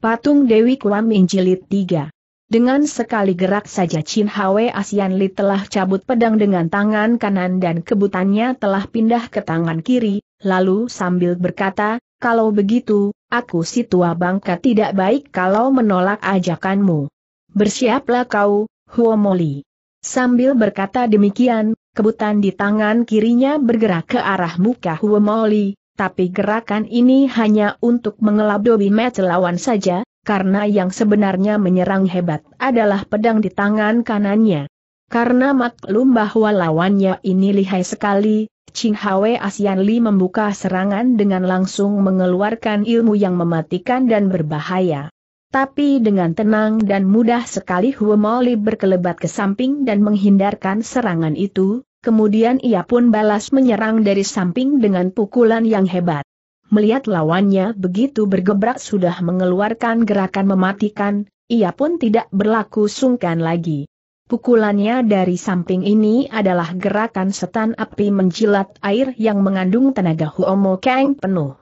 Patung Dewi Kuam Injilit Jilid 3 Dengan sekali gerak saja Chin Hwe Asian Li telah cabut pedang dengan tangan kanan dan kebutannya telah pindah ke tangan kiri, lalu sambil berkata, kalau begitu, aku si tua bangka tidak baik kalau menolak ajakanmu. Bersiaplah kau, Huomoli. Sambil berkata demikian, kebutan di tangan kirinya bergerak ke arah muka Huomoli, tapi gerakan ini hanya untuk mengelabui match lawan saja, karena yang sebenarnya menyerang hebat adalah pedang di tangan kanannya. Karena maklum bahwa lawannya ini lihai sekali, Ching Hwe Asian Li membuka serangan dengan langsung mengeluarkan ilmu yang mematikan dan berbahaya. Tapi dengan tenang dan mudah sekali Huo berkelebat ke samping dan menghindarkan serangan itu, Kemudian ia pun balas menyerang dari samping dengan pukulan yang hebat. Melihat lawannya begitu bergebrak sudah mengeluarkan gerakan mematikan, ia pun tidak berlaku sungkan lagi. Pukulannya dari samping ini adalah gerakan setan api menjilat air yang mengandung tenaga Huomo Kang penuh.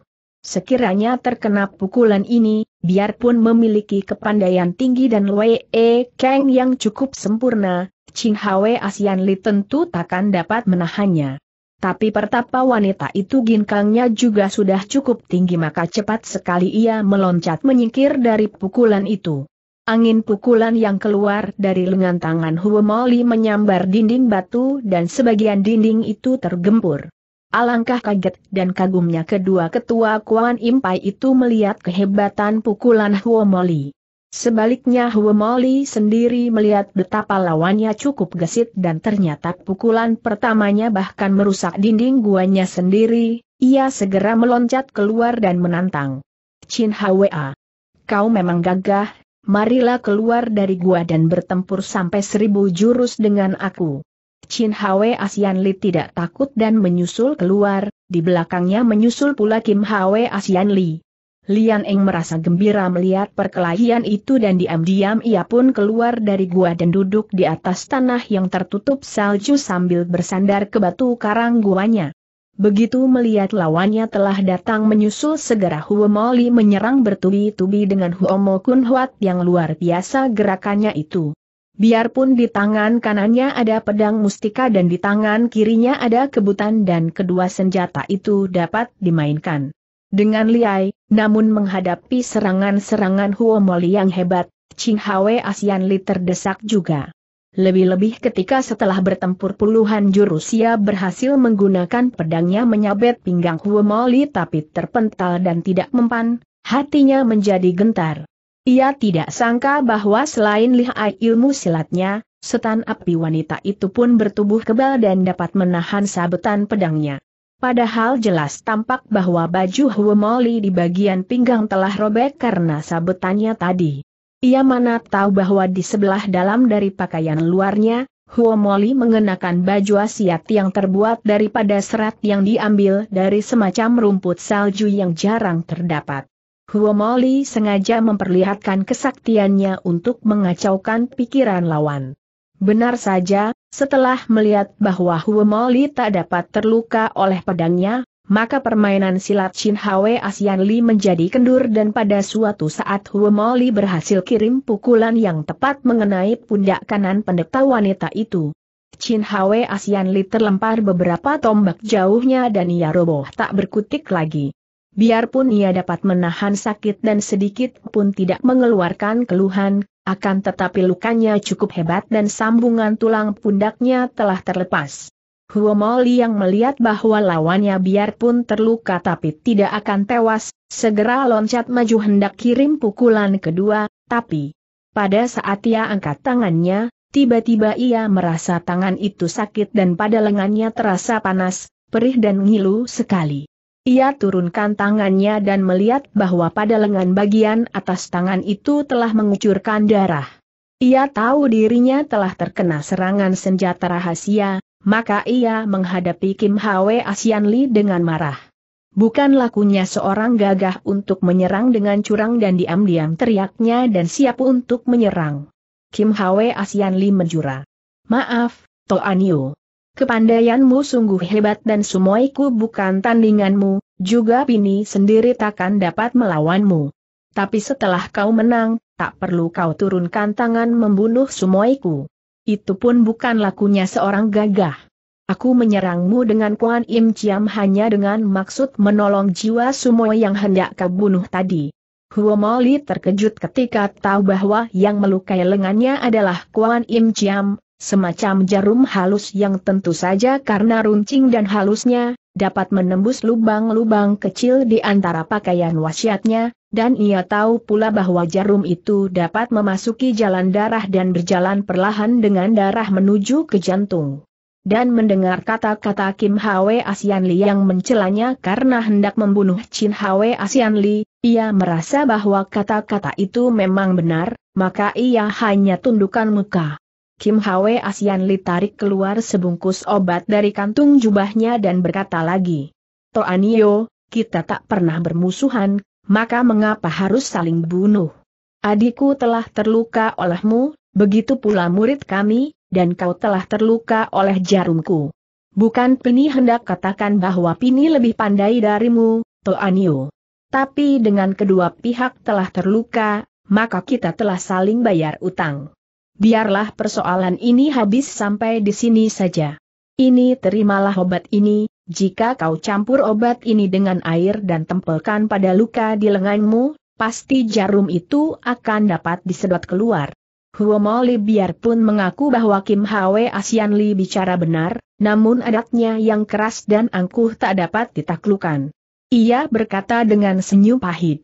Sekiranya terkena pukulan ini, biarpun memiliki kepandaian tinggi dan Wei E Kang yang cukup sempurna, Ching Hwe Asian Li tentu takkan dapat menahannya. Tapi pertapa wanita itu ginkangnya juga sudah cukup tinggi maka cepat sekali ia meloncat menyingkir dari pukulan itu. Angin pukulan yang keluar dari lengan tangan Huomoli menyambar dinding batu dan sebagian dinding itu tergempur. Alangkah kaget dan kagumnya kedua ketua Kuan Impai itu melihat kehebatan pukulan Huomoli. Sebaliknya Huomoli sendiri melihat betapa lawannya cukup gesit dan ternyata pukulan pertamanya bahkan merusak dinding guanya sendiri, ia segera meloncat keluar dan menantang. Chin Hwa. Kau memang gagah, marilah keluar dari gua dan bertempur sampai seribu jurus dengan aku. Chin Hwe Asian Li tidak takut dan menyusul keluar, di belakangnya menyusul pula Kim Hwe Asian Li. Lian Eng merasa gembira melihat perkelahian itu dan diam-diam ia pun keluar dari gua dan duduk di atas tanah yang tertutup salju sambil bersandar ke batu karang guanya. Begitu melihat lawannya telah datang menyusul segera Huo Moli menyerang bertubi-tubi dengan Huo Mo Huat yang luar biasa gerakannya itu. Biarpun di tangan kanannya ada pedang mustika dan di tangan kirinya ada kebutan dan kedua senjata itu dapat dimainkan. Dengan liai, namun menghadapi serangan-serangan Huomoli yang hebat, Ching Hwe Asian Li terdesak juga. Lebih-lebih ketika setelah bertempur puluhan jurus ia berhasil menggunakan pedangnya menyabet pinggang Huomoli tapi terpental dan tidak mempan, hatinya menjadi gentar. Ia tidak sangka bahwa selain lihai ilmu silatnya, setan api wanita itu pun bertubuh kebal dan dapat menahan sabetan pedangnya. Padahal jelas tampak bahwa baju Huomoli di bagian pinggang telah robek karena sabetannya tadi. Ia mana tahu bahwa di sebelah dalam dari pakaian luarnya, Huomoli mengenakan baju asiat yang terbuat daripada serat yang diambil dari semacam rumput salju yang jarang terdapat. Huomoli sengaja memperlihatkan kesaktiannya untuk mengacaukan pikiran lawan. Benar saja, setelah melihat bahwa Huomoli tak dapat terluka oleh pedangnya, maka permainan silat Shin Hwe Asian Li menjadi kendur dan pada suatu saat Huomoli berhasil kirim pukulan yang tepat mengenai pundak kanan pendeta wanita itu. Chin Hwe Asian Li terlempar beberapa tombak jauhnya dan ia roboh tak berkutik lagi. Biarpun ia dapat menahan sakit dan sedikit pun tidak mengeluarkan keluhan, akan tetapi lukanya cukup hebat dan sambungan tulang pundaknya telah terlepas. Huomoli yang melihat bahwa lawannya biarpun terluka tapi tidak akan tewas, segera loncat maju hendak kirim pukulan kedua, tapi pada saat ia angkat tangannya, tiba-tiba ia merasa tangan itu sakit dan pada lengannya terasa panas, perih dan ngilu sekali. Ia turunkan tangannya dan melihat bahwa pada lengan bagian atas tangan itu telah mengucurkan darah. Ia tahu dirinya telah terkena serangan senjata rahasia, maka ia menghadapi Kim Hwe Asian Lee dengan marah. Bukan lakunya seorang gagah untuk menyerang dengan curang dan diam-diam teriaknya dan siap untuk menyerang. Kim Hwe Asian Lee menjura. Maaf, Toan Yu. Kepandaianmu sungguh hebat dan sumoiku bukan tandinganmu, juga Pini sendiri takkan dapat melawanmu. Tapi setelah kau menang, tak perlu kau turunkan tangan membunuh sumoiku. Itu pun bukan lakunya seorang gagah. Aku menyerangmu dengan Kuan Im Chiam hanya dengan maksud menolong jiwa sumoi yang hendak kau bunuh tadi. Huo Moli terkejut ketika tahu bahwa yang melukai lengannya adalah Kuan Im Chiam, Semacam jarum halus yang tentu saja karena runcing dan halusnya, dapat menembus lubang-lubang kecil di antara pakaian wasiatnya, dan ia tahu pula bahwa jarum itu dapat memasuki jalan darah dan berjalan perlahan dengan darah menuju ke jantung. Dan mendengar kata-kata Kim Hwe Asian Li yang mencelanya karena hendak membunuh Chin Hwe Asian Li, ia merasa bahwa kata-kata itu memang benar, maka ia hanya tundukkan muka. Kim Hwe Asian Li tarik keluar sebungkus obat dari kantung jubahnya dan berkata lagi. Toanio, kita tak pernah bermusuhan, maka mengapa harus saling bunuh? Adikku telah terluka olehmu, begitu pula murid kami, dan kau telah terluka oleh jarumku. Bukan Pini hendak katakan bahwa Pini lebih pandai darimu, Toanio. Tapi dengan kedua pihak telah terluka, maka kita telah saling bayar utang. Biarlah persoalan ini habis sampai di sini saja. Ini terimalah obat ini, jika kau campur obat ini dengan air dan tempelkan pada luka di lenganmu, pasti jarum itu akan dapat disedot keluar. huomoli biarpun mengaku bahwa Kim Hwe Asian bicara benar, namun adatnya yang keras dan angkuh tak dapat ditaklukan. Ia berkata dengan senyum pahit.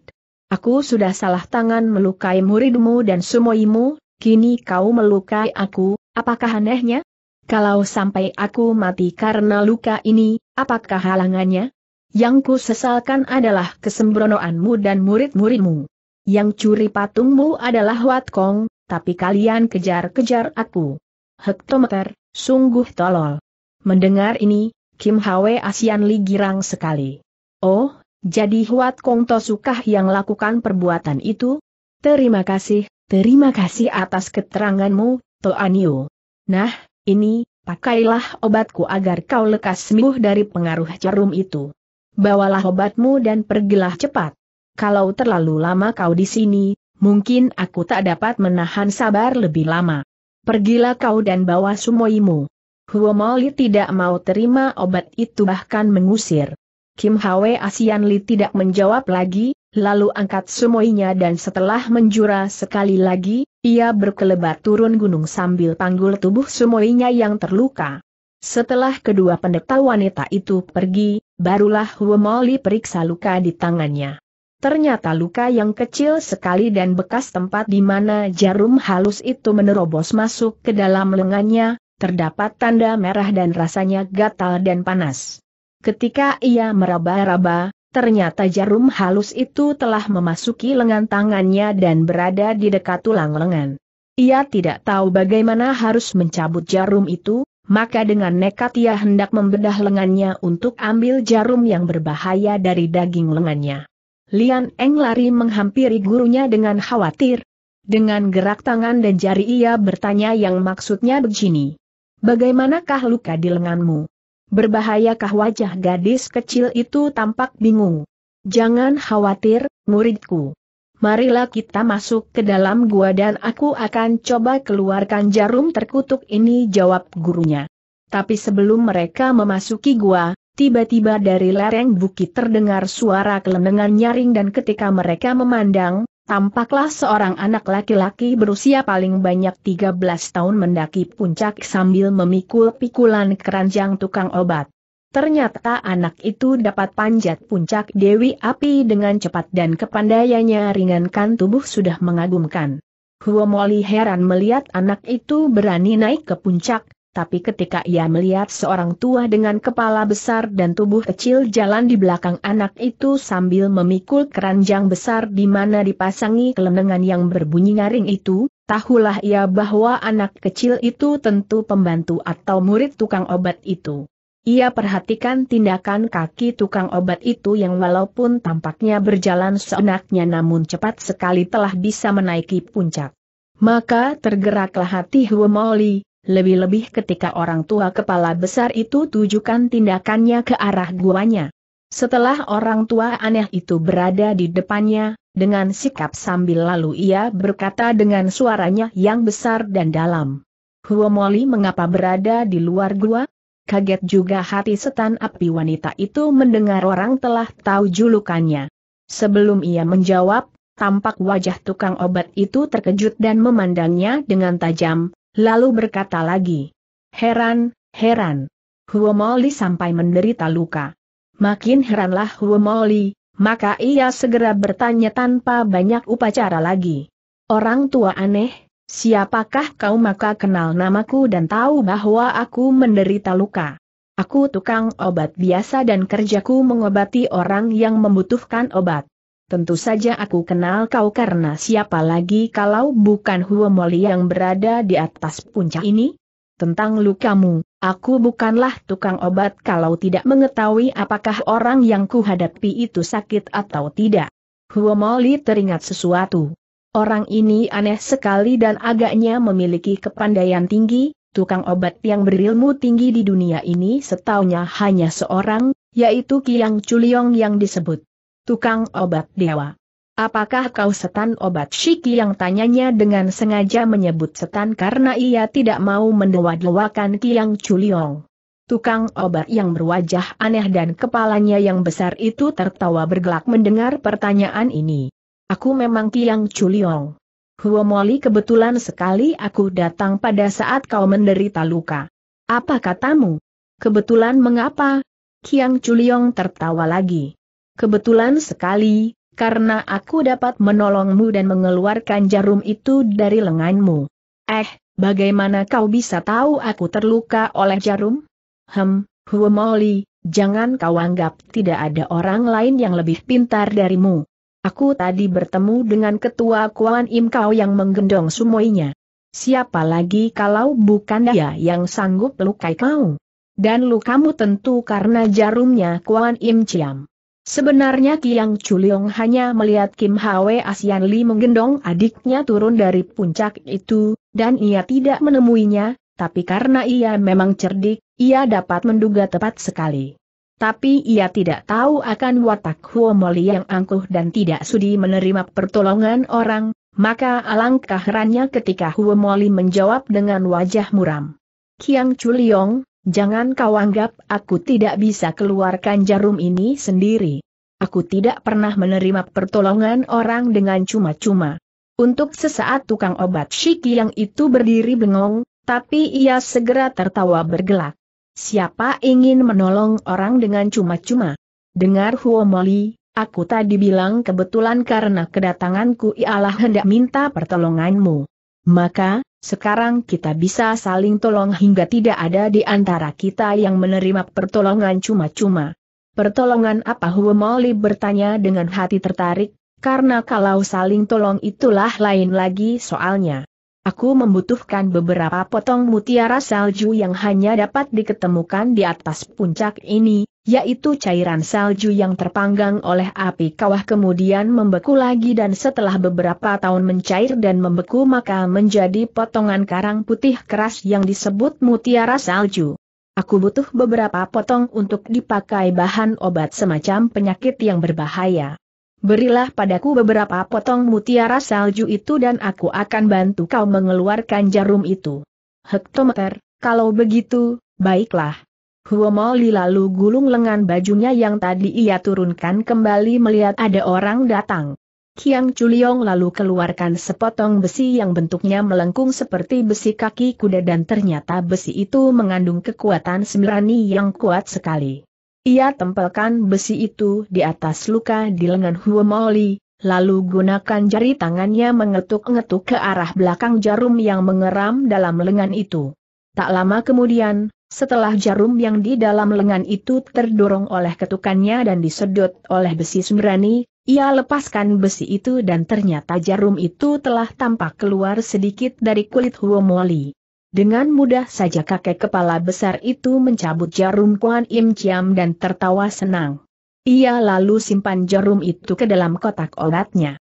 Aku sudah salah tangan melukai muridmu dan sumoimu, Kini kau melukai aku, apakah anehnya? Kalau sampai aku mati karena luka ini, apakah halangannya? Yang ku sesalkan adalah kesembronoanmu dan murid-muridmu. Yang curi patungmu adalah Wat Kong, tapi kalian kejar-kejar aku. Hektometer, sungguh tolol. Mendengar ini, Kim Hwe Asian Li girang sekali. Oh, jadi Huat Kong Tosukah yang lakukan perbuatan itu? Terima kasih, Terima kasih atas keteranganmu, Toanio. Nah, ini, pakailah obatku agar kau lekas sembuh dari pengaruh jarum itu. Bawalah obatmu dan pergilah cepat. Kalau terlalu lama kau di sini, mungkin aku tak dapat menahan sabar lebih lama. Pergilah kau dan bawa sumoimu. Huomoli tidak mau terima obat itu bahkan mengusir. Kim Hwe Asian Li tidak menjawab lagi, lalu angkat semuanya dan setelah menjura sekali lagi, ia berkelebat turun gunung sambil panggul tubuh semuanya yang terluka. Setelah kedua pendeta wanita itu pergi, barulah Huomoli periksa luka di tangannya. Ternyata luka yang kecil sekali dan bekas tempat di mana jarum halus itu menerobos masuk ke dalam lengannya, terdapat tanda merah dan rasanya gatal dan panas. Ketika ia meraba-raba, Ternyata jarum halus itu telah memasuki lengan tangannya dan berada di dekat tulang lengan. Ia tidak tahu bagaimana harus mencabut jarum itu, maka dengan nekat ia hendak membedah lengannya untuk ambil jarum yang berbahaya dari daging lengannya. Lian Eng lari menghampiri gurunya dengan khawatir. Dengan gerak tangan dan jari ia bertanya yang maksudnya begini. Bagaimanakah luka di lenganmu? Berbahayakah wajah gadis kecil itu tampak bingung? Jangan khawatir, muridku. Marilah kita masuk ke dalam gua dan aku akan coba keluarkan jarum terkutuk ini jawab gurunya. Tapi sebelum mereka memasuki gua, tiba-tiba dari lereng bukit terdengar suara kelenengan nyaring dan ketika mereka memandang, Tampaklah seorang anak laki-laki berusia paling banyak 13 tahun mendaki puncak sambil memikul pikulan keranjang tukang obat. Ternyata anak itu dapat panjat puncak Dewi Api dengan cepat dan kepandaiannya ringankan tubuh sudah mengagumkan. Huomoli heran melihat anak itu berani naik ke puncak, tapi ketika ia melihat seorang tua dengan kepala besar dan tubuh kecil jalan di belakang anak itu sambil memikul keranjang besar di mana dipasangi kelenengan yang berbunyi nyaring itu, tahulah ia bahwa anak kecil itu tentu pembantu atau murid tukang obat itu. Ia perhatikan tindakan kaki tukang obat itu yang walaupun tampaknya berjalan seenaknya namun cepat sekali telah bisa menaiki puncak. Maka tergeraklah hati Huomoli, lebih-lebih ketika orang tua kepala besar itu tujukan tindakannya ke arah guanya. Setelah orang tua aneh itu berada di depannya, dengan sikap sambil lalu ia berkata dengan suaranya yang besar dan dalam. Huomoli mengapa berada di luar gua? Kaget juga hati setan api wanita itu mendengar orang telah tahu julukannya. Sebelum ia menjawab, tampak wajah tukang obat itu terkejut dan memandangnya dengan tajam, Lalu berkata lagi. Heran, heran. Huomoli sampai menderita luka. Makin heranlah Huomoli, maka ia segera bertanya tanpa banyak upacara lagi. Orang tua aneh, siapakah kau maka kenal namaku dan tahu bahwa aku menderita luka. Aku tukang obat biasa dan kerjaku mengobati orang yang membutuhkan obat. Tentu saja aku kenal kau karena siapa lagi kalau bukan Moli yang berada di atas puncak ini? Tentang lukamu, aku bukanlah tukang obat kalau tidak mengetahui apakah orang yang kuhadapi itu sakit atau tidak. Moli teringat sesuatu. Orang ini aneh sekali dan agaknya memiliki kepandaian tinggi, tukang obat yang berilmu tinggi di dunia ini setaunya hanya seorang, yaitu Kiang Chuliong yang disebut tukang obat dewa. Apakah kau setan obat Shiki yang tanyanya dengan sengaja menyebut setan karena ia tidak mau mendewa-dewakan Kiang Chuliong. Tukang obat yang berwajah aneh dan kepalanya yang besar itu tertawa bergelak mendengar pertanyaan ini. Aku memang Kiang Chuliong. Huomoli kebetulan sekali aku datang pada saat kau menderita luka. Apa katamu? Kebetulan mengapa? Kiang Chuliong tertawa lagi. Kebetulan sekali, karena aku dapat menolongmu dan mengeluarkan jarum itu dari lenganmu. Eh, bagaimana kau bisa tahu aku terluka oleh jarum? Hem, Huomoli, jangan kau anggap tidak ada orang lain yang lebih pintar darimu. Aku tadi bertemu dengan ketua Kuan Im Kau yang menggendong sumoinya. Siapa lagi kalau bukan dia yang sanggup lukai kau? Dan lukamu tentu karena jarumnya Kuan Im Ciam. Sebenarnya Kiang Chuliong hanya melihat Kim Hwe Asian Li menggendong adiknya turun dari puncak itu, dan ia tidak menemuinya, tapi karena ia memang cerdik, ia dapat menduga tepat sekali. Tapi ia tidak tahu akan watak Huo Moli yang angkuh dan tidak sudi menerima pertolongan orang, maka alangkah herannya ketika Huo Moli menjawab dengan wajah muram. Kiang Chuliong, Jangan kau anggap aku tidak bisa keluarkan jarum ini sendiri. Aku tidak pernah menerima pertolongan orang dengan cuma-cuma. Untuk sesaat tukang obat Shiki yang itu berdiri bengong, tapi ia segera tertawa bergelak. Siapa ingin menolong orang dengan cuma-cuma? Dengar Huomoli, aku tadi bilang kebetulan karena kedatanganku ialah hendak minta pertolonganmu. Maka, sekarang kita bisa saling tolong hingga tidak ada di antara kita yang menerima pertolongan cuma-cuma. Pertolongan apa Huomoli bertanya dengan hati tertarik, karena kalau saling tolong itulah lain lagi soalnya. Aku membutuhkan beberapa potong mutiara salju yang hanya dapat diketemukan di atas puncak ini, yaitu cairan salju yang terpanggang oleh api kawah kemudian membeku lagi dan setelah beberapa tahun mencair dan membeku maka menjadi potongan karang putih keras yang disebut mutiara salju. Aku butuh beberapa potong untuk dipakai bahan obat semacam penyakit yang berbahaya. Berilah padaku beberapa potong mutiara salju itu dan aku akan bantu kau mengeluarkan jarum itu. Hektometer, kalau begitu, baiklah. Huomoli lalu gulung lengan bajunya yang tadi ia turunkan kembali melihat ada orang datang. Kiang Chuliong lalu keluarkan sepotong besi yang bentuknya melengkung seperti besi kaki kuda dan ternyata besi itu mengandung kekuatan semirani yang kuat sekali. Ia tempelkan besi itu di atas luka di lengan Huomoli, lalu gunakan jari tangannya mengetuk-ngetuk ke arah belakang jarum yang mengeram dalam lengan itu. Tak lama kemudian, setelah jarum yang di dalam lengan itu terdorong oleh ketukannya dan disedot oleh besi sembrani, ia lepaskan besi itu dan ternyata jarum itu telah tampak keluar sedikit dari kulit Huomoli. Dengan mudah saja kakek kepala besar itu mencabut jarum Kuan Im Chiam dan tertawa senang. Ia lalu simpan jarum itu ke dalam kotak obatnya.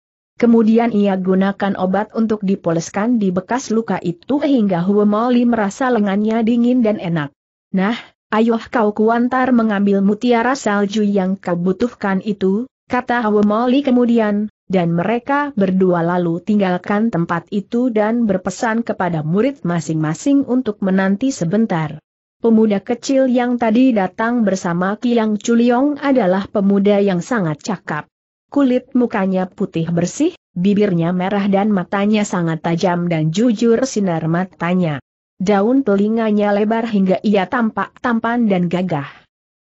Kemudian ia gunakan obat untuk dipoleskan di bekas luka itu hingga Hua merasa lengannya dingin dan enak. Nah, ayoh kau kuantar mengambil mutiara salju yang kau butuhkan itu, kata Hua kemudian, dan mereka berdua lalu tinggalkan tempat itu dan berpesan kepada murid masing-masing untuk menanti sebentar. Pemuda kecil yang tadi datang bersama Kiang Chuliong adalah pemuda yang sangat cakap kulit mukanya putih bersih, bibirnya merah dan matanya sangat tajam dan jujur sinar matanya. Daun telinganya lebar hingga ia tampak tampan dan gagah.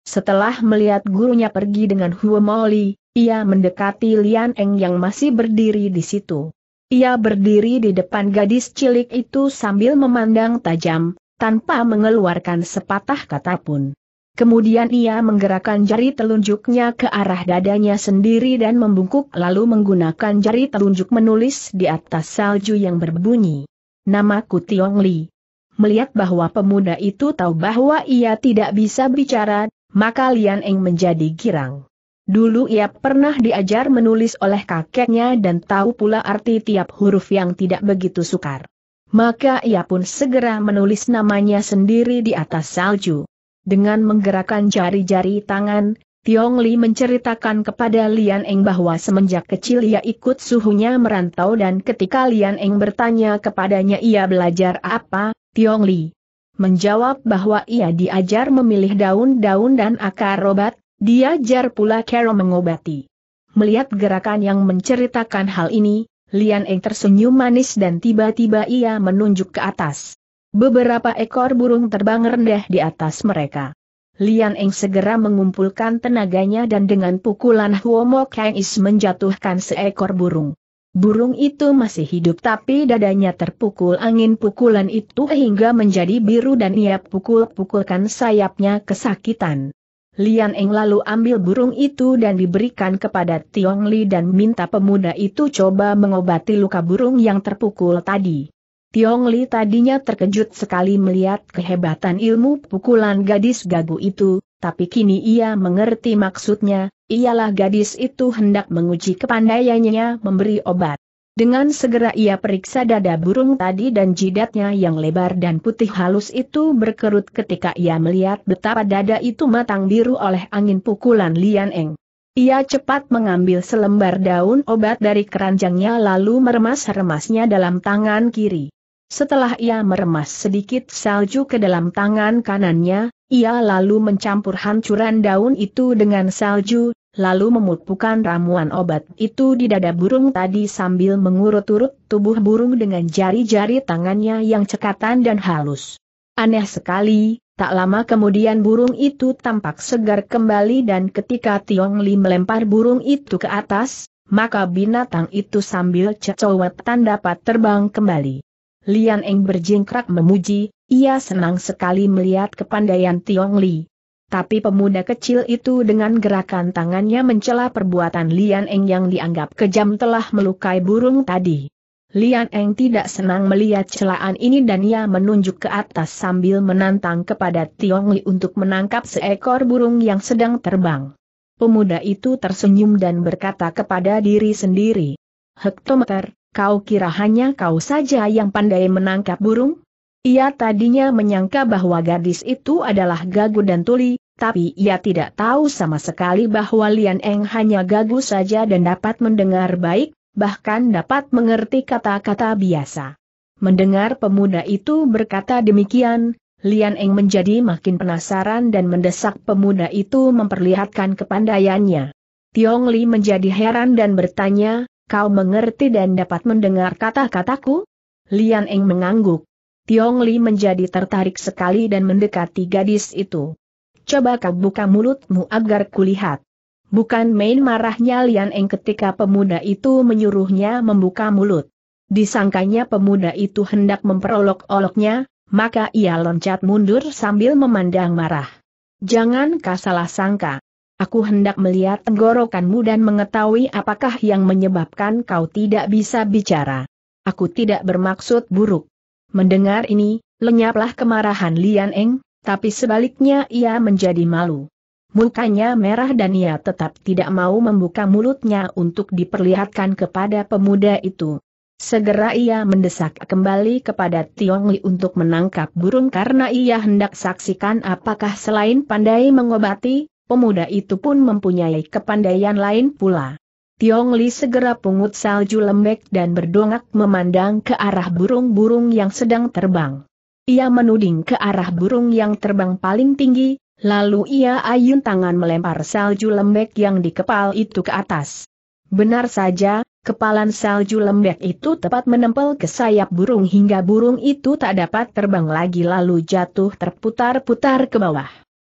Setelah melihat gurunya pergi dengan Huo Moli, ia mendekati Lian Eng yang masih berdiri di situ. Ia berdiri di depan gadis cilik itu sambil memandang tajam, tanpa mengeluarkan sepatah kata pun. Kemudian ia menggerakkan jari telunjuknya ke arah dadanya sendiri dan membungkuk lalu menggunakan jari telunjuk menulis di atas salju yang berbunyi. Namaku Tiong Li. Melihat bahwa pemuda itu tahu bahwa ia tidak bisa bicara, maka Lian Eng menjadi girang. Dulu ia pernah diajar menulis oleh kakeknya dan tahu pula arti tiap huruf yang tidak begitu sukar. Maka ia pun segera menulis namanya sendiri di atas salju. Dengan menggerakkan jari-jari tangan, Tiong Li menceritakan kepada Lian Eng bahwa semenjak kecil ia ikut suhunya merantau dan ketika Lian Eng bertanya kepadanya ia belajar apa, Tiong Li menjawab bahwa ia diajar memilih daun-daun dan akar obat, diajar pula cara mengobati. Melihat gerakan yang menceritakan hal ini, Lian Eng tersenyum manis dan tiba-tiba ia menunjuk ke atas. Beberapa ekor burung terbang rendah di atas mereka. Lian Eng segera mengumpulkan tenaganya dan dengan pukulan Huomo Kang Is menjatuhkan seekor burung. Burung itu masih hidup tapi dadanya terpukul angin pukulan itu hingga menjadi biru dan ia pukul-pukulkan sayapnya kesakitan. Lian Eng lalu ambil burung itu dan diberikan kepada Tiong Li dan minta pemuda itu coba mengobati luka burung yang terpukul tadi. Tiong Li tadinya terkejut sekali melihat kehebatan ilmu pukulan gadis gagu itu, tapi kini ia mengerti maksudnya, ialah gadis itu hendak menguji kepandaiannya memberi obat. Dengan segera ia periksa dada burung tadi dan jidatnya yang lebar dan putih halus itu berkerut ketika ia melihat betapa dada itu matang biru oleh angin pukulan Lian Eng. Ia cepat mengambil selembar daun obat dari keranjangnya lalu meremas-remasnya dalam tangan kiri. Setelah ia meremas sedikit salju ke dalam tangan kanannya, ia lalu mencampur hancuran daun itu dengan salju, lalu memupukan ramuan obat itu di dada burung tadi sambil mengurut-urut tubuh burung dengan jari-jari tangannya yang cekatan dan halus. Aneh sekali, tak lama kemudian burung itu tampak segar kembali dan ketika Tiong Li melempar burung itu ke atas, maka binatang itu sambil cecowetan dapat terbang kembali. Lian Eng berjingkrak memuji, ia senang sekali melihat kepandaian Tiong Li. Tapi pemuda kecil itu dengan gerakan tangannya mencela perbuatan Lian Eng yang dianggap kejam telah melukai burung tadi. Lian Eng tidak senang melihat celaan ini dan ia menunjuk ke atas sambil menantang kepada Tiong Li untuk menangkap seekor burung yang sedang terbang. Pemuda itu tersenyum dan berkata kepada diri sendiri. Hektometer, Kau kira hanya kau saja yang pandai menangkap burung? Ia tadinya menyangka bahwa gadis itu adalah gagu dan tuli, tapi ia tidak tahu sama sekali bahwa Lian Eng hanya gagu saja dan dapat mendengar baik, bahkan dapat mengerti kata-kata biasa. Mendengar pemuda itu berkata demikian, Lian Eng menjadi makin penasaran dan mendesak pemuda itu memperlihatkan kepandaiannya. Tiong Li menjadi heran dan bertanya, Kau mengerti dan dapat mendengar kata-kataku? Lian Eng mengangguk. Tiong Li menjadi tertarik sekali dan mendekati gadis itu. Coba kau buka mulutmu agar kulihat. Bukan main marahnya Lian Eng ketika pemuda itu menyuruhnya membuka mulut. Disangkanya pemuda itu hendak memperolok-oloknya, maka ia loncat mundur sambil memandang marah. Jangan kau salah sangka. Aku hendak melihat tenggorokanmu dan mengetahui apakah yang menyebabkan kau tidak bisa bicara. Aku tidak bermaksud buruk. Mendengar ini, lenyaplah kemarahan Lian Eng, tapi sebaliknya ia menjadi malu. Mukanya merah dan ia tetap tidak mau membuka mulutnya untuk diperlihatkan kepada pemuda itu. Segera ia mendesak kembali kepada Tiong Li untuk menangkap burung karena ia hendak saksikan apakah selain pandai mengobati, pemuda itu pun mempunyai kepandaian lain pula. Tiong Li segera pungut salju lembek dan berdongak memandang ke arah burung-burung yang sedang terbang. Ia menuding ke arah burung yang terbang paling tinggi, lalu ia ayun tangan melempar salju lembek yang dikepal itu ke atas. Benar saja, kepalan salju lembek itu tepat menempel ke sayap burung hingga burung itu tak dapat terbang lagi lalu jatuh terputar-putar ke bawah.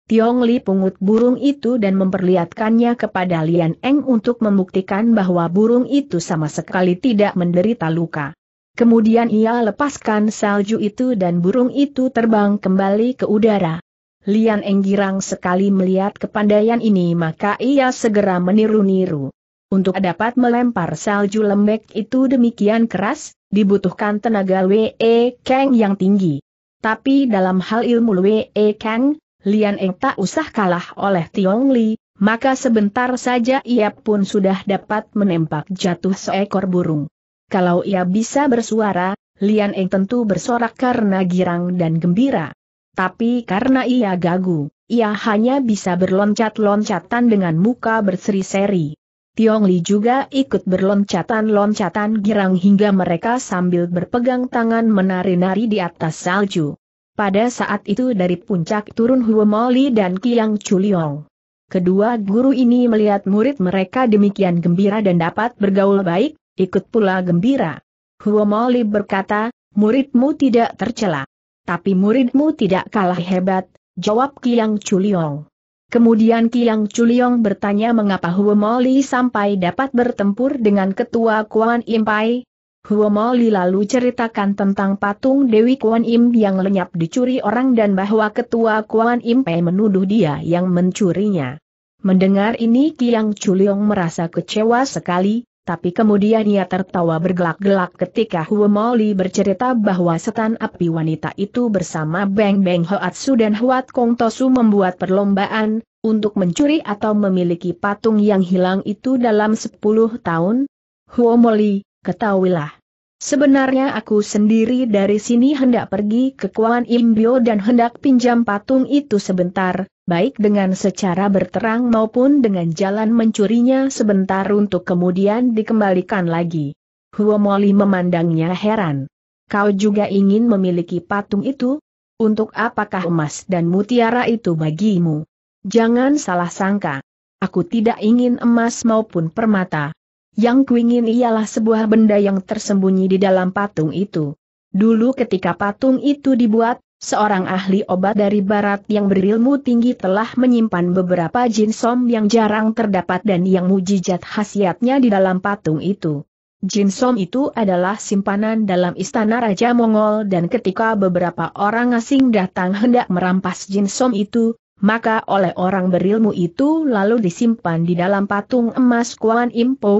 Tiong Li pungut burung itu dan memperlihatkannya kepada Lian Eng untuk membuktikan bahwa burung itu sama sekali tidak menderita luka. Kemudian ia lepaskan salju itu dan burung itu terbang kembali ke udara. Lian Eng girang sekali melihat kepandaian ini maka ia segera meniru-niru. Untuk dapat melempar salju lembek itu demikian keras, dibutuhkan tenaga Wee Kang yang tinggi. Tapi dalam hal ilmu Wee Kang, Lian Eng tak usah kalah oleh Tiong Li, maka sebentar saja ia pun sudah dapat menembak jatuh seekor burung. Kalau ia bisa bersuara, Lian Eng tentu bersorak karena girang dan gembira. Tapi karena ia gagu, ia hanya bisa berloncat-loncatan dengan muka berseri-seri. Tiong Li juga ikut berloncatan-loncatan girang hingga mereka sambil berpegang tangan menari-nari di atas salju. Pada saat itu dari puncak turun Huo dan Kiang Chuliong. Kedua guru ini melihat murid mereka demikian gembira dan dapat bergaul baik, ikut pula gembira. Huo berkata, muridmu tidak tercela. Tapi muridmu tidak kalah hebat, jawab Kiang Chuliong. Kemudian Kiang Chuliong bertanya mengapa Huo sampai dapat bertempur dengan ketua Kuan Impai, Huomoli lalu ceritakan tentang patung Dewi Kuan Im yang lenyap dicuri orang dan bahwa ketua Kuan Im Pei menuduh dia yang mencurinya. Mendengar ini Kiang Chuliong merasa kecewa sekali, tapi kemudian ia tertawa bergelak-gelak ketika Huomoli bercerita bahwa setan api wanita itu bersama Beng Beng Hoatsu dan Huat Kong Tosu membuat perlombaan, untuk mencuri atau memiliki patung yang hilang itu dalam 10 tahun. Huomoli, ketahuilah. Sebenarnya aku sendiri dari sini hendak pergi ke Kuan Imbio dan hendak pinjam patung itu sebentar, baik dengan secara berterang maupun dengan jalan mencurinya sebentar untuk kemudian dikembalikan lagi. Huomoli memandangnya heran. Kau juga ingin memiliki patung itu? Untuk apakah emas dan mutiara itu bagimu? Jangan salah sangka. Aku tidak ingin emas maupun permata. Yang kuingin ialah sebuah benda yang tersembunyi di dalam patung itu. Dulu ketika patung itu dibuat, seorang ahli obat dari barat yang berilmu tinggi telah menyimpan beberapa jin som yang jarang terdapat dan yang mujizat khasiatnya di dalam patung itu. Jin som itu adalah simpanan dalam istana Raja Mongol dan ketika beberapa orang asing datang hendak merampas jin som itu, maka oleh orang berilmu itu lalu disimpan di dalam patung emas Kuan Im Po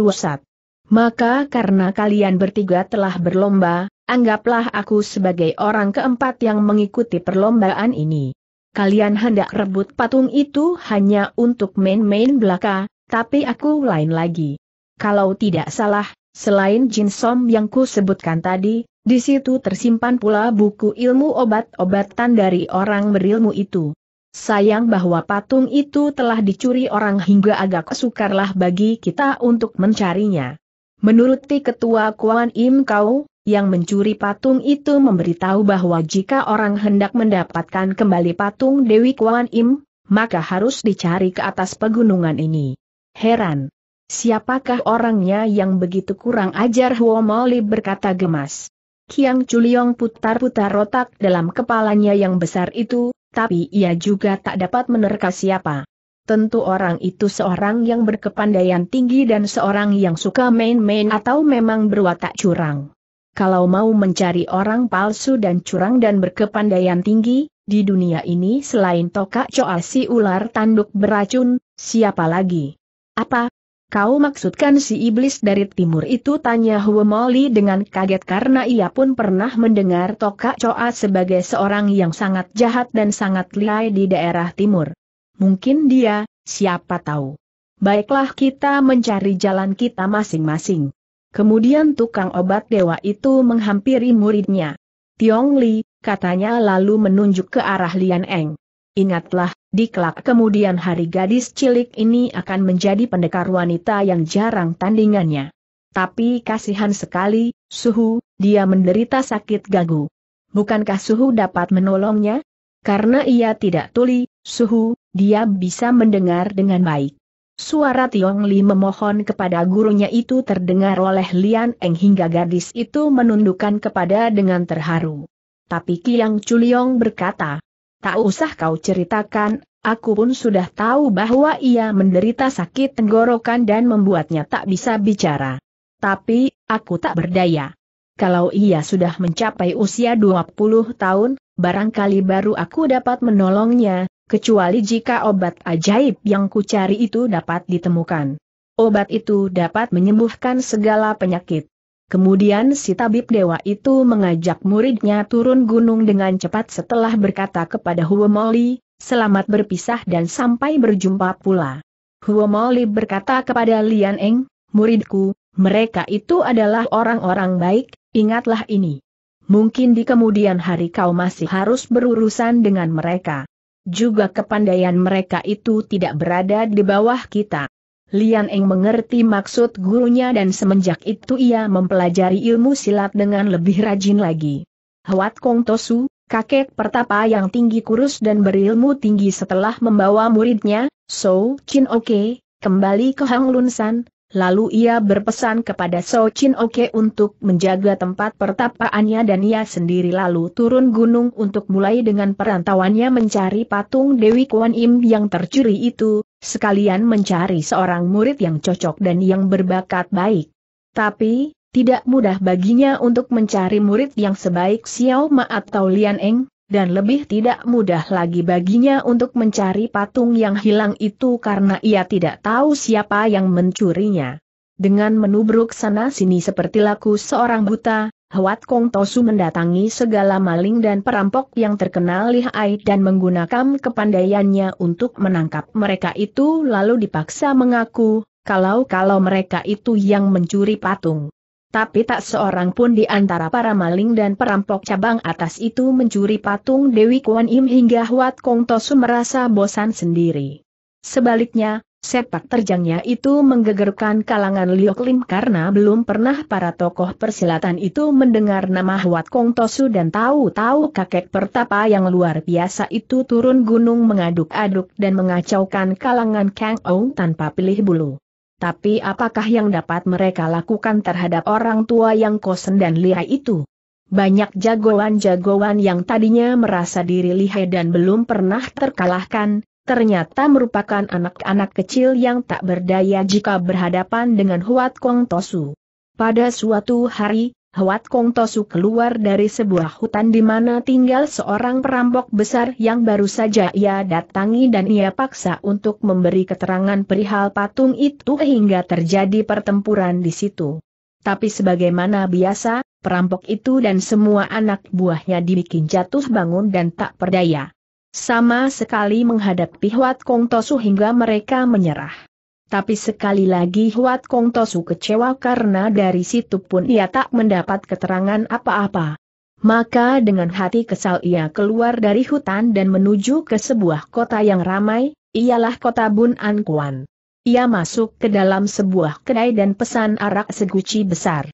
Maka karena kalian bertiga telah berlomba, anggaplah aku sebagai orang keempat yang mengikuti perlombaan ini. Kalian hendak rebut patung itu hanya untuk main-main belaka, tapi aku lain lagi. Kalau tidak salah, selain jin som yang ku sebutkan tadi, di situ tersimpan pula buku ilmu obat-obatan dari orang berilmu itu. Sayang bahwa patung itu telah dicuri orang hingga agak sukarlah bagi kita untuk mencarinya. Menuruti ketua Kuan Im Kau, yang mencuri patung itu memberitahu bahwa jika orang hendak mendapatkan kembali patung Dewi Kuan Im, maka harus dicari ke atas pegunungan ini. Heran. Siapakah orangnya yang begitu kurang ajar Huo Mauli berkata gemas. Kiang Chuliong putar-putar rotak dalam kepalanya yang besar itu, tapi ia juga tak dapat menerka siapa. Tentu orang itu seorang yang berkepandaian tinggi dan seorang yang suka main-main atau memang berwatak curang. Kalau mau mencari orang palsu dan curang dan berkepandaian tinggi, di dunia ini selain tokak coa si ular tanduk beracun, siapa lagi? Apa, Kau maksudkan si iblis dari timur itu tanya Hua Moli dengan kaget karena ia pun pernah mendengar Toka Coa sebagai seorang yang sangat jahat dan sangat liai di daerah timur. Mungkin dia, siapa tahu. Baiklah kita mencari jalan kita masing-masing. Kemudian tukang obat dewa itu menghampiri muridnya. Tiong Li, katanya lalu menunjuk ke arah Lian Eng. Ingatlah, di kemudian hari gadis cilik ini akan menjadi pendekar wanita yang jarang tandingannya. Tapi kasihan sekali, Suhu, dia menderita sakit gagu. Bukankah Suhu dapat menolongnya? Karena ia tidak tuli, Suhu, dia bisa mendengar dengan baik. Suara Tiong Li memohon kepada gurunya itu terdengar oleh Lian Eng hingga gadis itu menundukkan kepada dengan terharu. Tapi Kiang Chuliong berkata, Tak usah kau ceritakan Aku pun sudah tahu bahwa ia menderita sakit tenggorokan dan membuatnya tak bisa bicara. Tapi, aku tak berdaya. Kalau ia sudah mencapai usia 20 tahun, barangkali baru aku dapat menolongnya, kecuali jika obat ajaib yang kucari itu dapat ditemukan. Obat itu dapat menyembuhkan segala penyakit. Kemudian si tabib dewa itu mengajak muridnya turun gunung dengan cepat setelah berkata kepada Huomoli, Selamat berpisah dan sampai berjumpa pula. Huo Moli berkata kepada Lian Eng, muridku, mereka itu adalah orang-orang baik, ingatlah ini. Mungkin di kemudian hari kau masih harus berurusan dengan mereka. Juga kepandaian mereka itu tidak berada di bawah kita. Lian Eng mengerti maksud gurunya dan semenjak itu ia mempelajari ilmu silat dengan lebih rajin lagi. Huat Kong Tosu, kakek pertapa yang tinggi kurus dan berilmu tinggi setelah membawa muridnya, So Chin Oke, kembali ke Hang Lunsan, lalu ia berpesan kepada So Chin Oke untuk menjaga tempat pertapaannya dan ia sendiri lalu turun gunung untuk mulai dengan perantauannya mencari patung Dewi Kuan Im yang tercuri itu, sekalian mencari seorang murid yang cocok dan yang berbakat baik. Tapi, tidak mudah baginya untuk mencari murid yang sebaik Xiao Ma atau Lian Eng, dan lebih tidak mudah lagi baginya untuk mencari patung yang hilang itu karena ia tidak tahu siapa yang mencurinya. Dengan menubruk sana-sini seperti laku seorang buta, Huat Kong Tosu mendatangi segala maling dan perampok yang terkenal lihai dan menggunakan kepandaiannya untuk menangkap mereka itu lalu dipaksa mengaku, kalau-kalau mereka itu yang mencuri patung tapi tak seorang pun di antara para maling dan perampok cabang atas itu mencuri patung Dewi Kuan Im hingga Huat Kong Tosu merasa bosan sendiri. Sebaliknya, sepak terjangnya itu menggegerkan kalangan Liok Lim karena belum pernah para tokoh persilatan itu mendengar nama Huat Kong Tosu dan tahu-tahu kakek pertapa yang luar biasa itu turun gunung mengaduk-aduk dan mengacaukan kalangan Kang Ong tanpa pilih bulu. Tapi apakah yang dapat mereka lakukan terhadap orang tua yang kosen dan lihai itu? Banyak jagoan-jagoan yang tadinya merasa diri lihai dan belum pernah terkalahkan, ternyata merupakan anak-anak kecil yang tak berdaya jika berhadapan dengan Huat Kong Tosu. Pada suatu hari, Hwat Kong Tosu keluar dari sebuah hutan di mana tinggal seorang perampok besar yang baru saja ia datangi dan ia paksa untuk memberi keterangan perihal patung itu hingga terjadi pertempuran di situ. Tapi sebagaimana biasa, perampok itu dan semua anak buahnya dibikin jatuh bangun dan tak berdaya. Sama sekali menghadapi Hwat Kong Tosu hingga mereka menyerah. Tapi sekali lagi Huat Kong Tosu kecewa karena dari situ pun ia tak mendapat keterangan apa-apa. Maka dengan hati kesal ia keluar dari hutan dan menuju ke sebuah kota yang ramai, ialah kota Bun An Kuan. Ia masuk ke dalam sebuah kedai dan pesan arak seguci besar.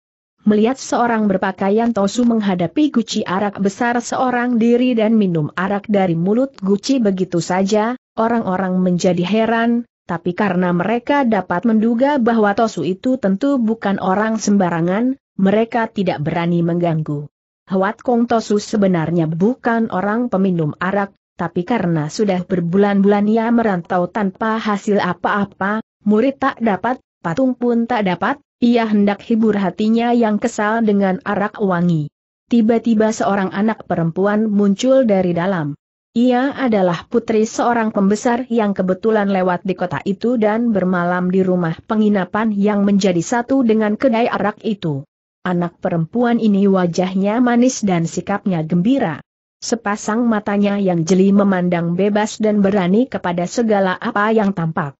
Melihat seorang berpakaian Tosu menghadapi guci arak besar seorang diri dan minum arak dari mulut guci begitu saja, orang-orang menjadi heran, tapi karena mereka dapat menduga bahwa Tosu itu tentu bukan orang sembarangan, mereka tidak berani mengganggu. Hwat Kong Tosu sebenarnya bukan orang peminum arak, tapi karena sudah berbulan-bulan ia merantau tanpa hasil apa-apa, murid tak dapat, patung pun tak dapat, ia hendak hibur hatinya yang kesal dengan arak wangi. Tiba-tiba seorang anak perempuan muncul dari dalam. Ia adalah putri seorang pembesar yang kebetulan lewat di kota itu dan bermalam di rumah penginapan yang menjadi satu dengan kedai arak itu. Anak perempuan ini wajahnya manis dan sikapnya gembira. Sepasang matanya yang jeli memandang bebas dan berani kepada segala apa yang tampak.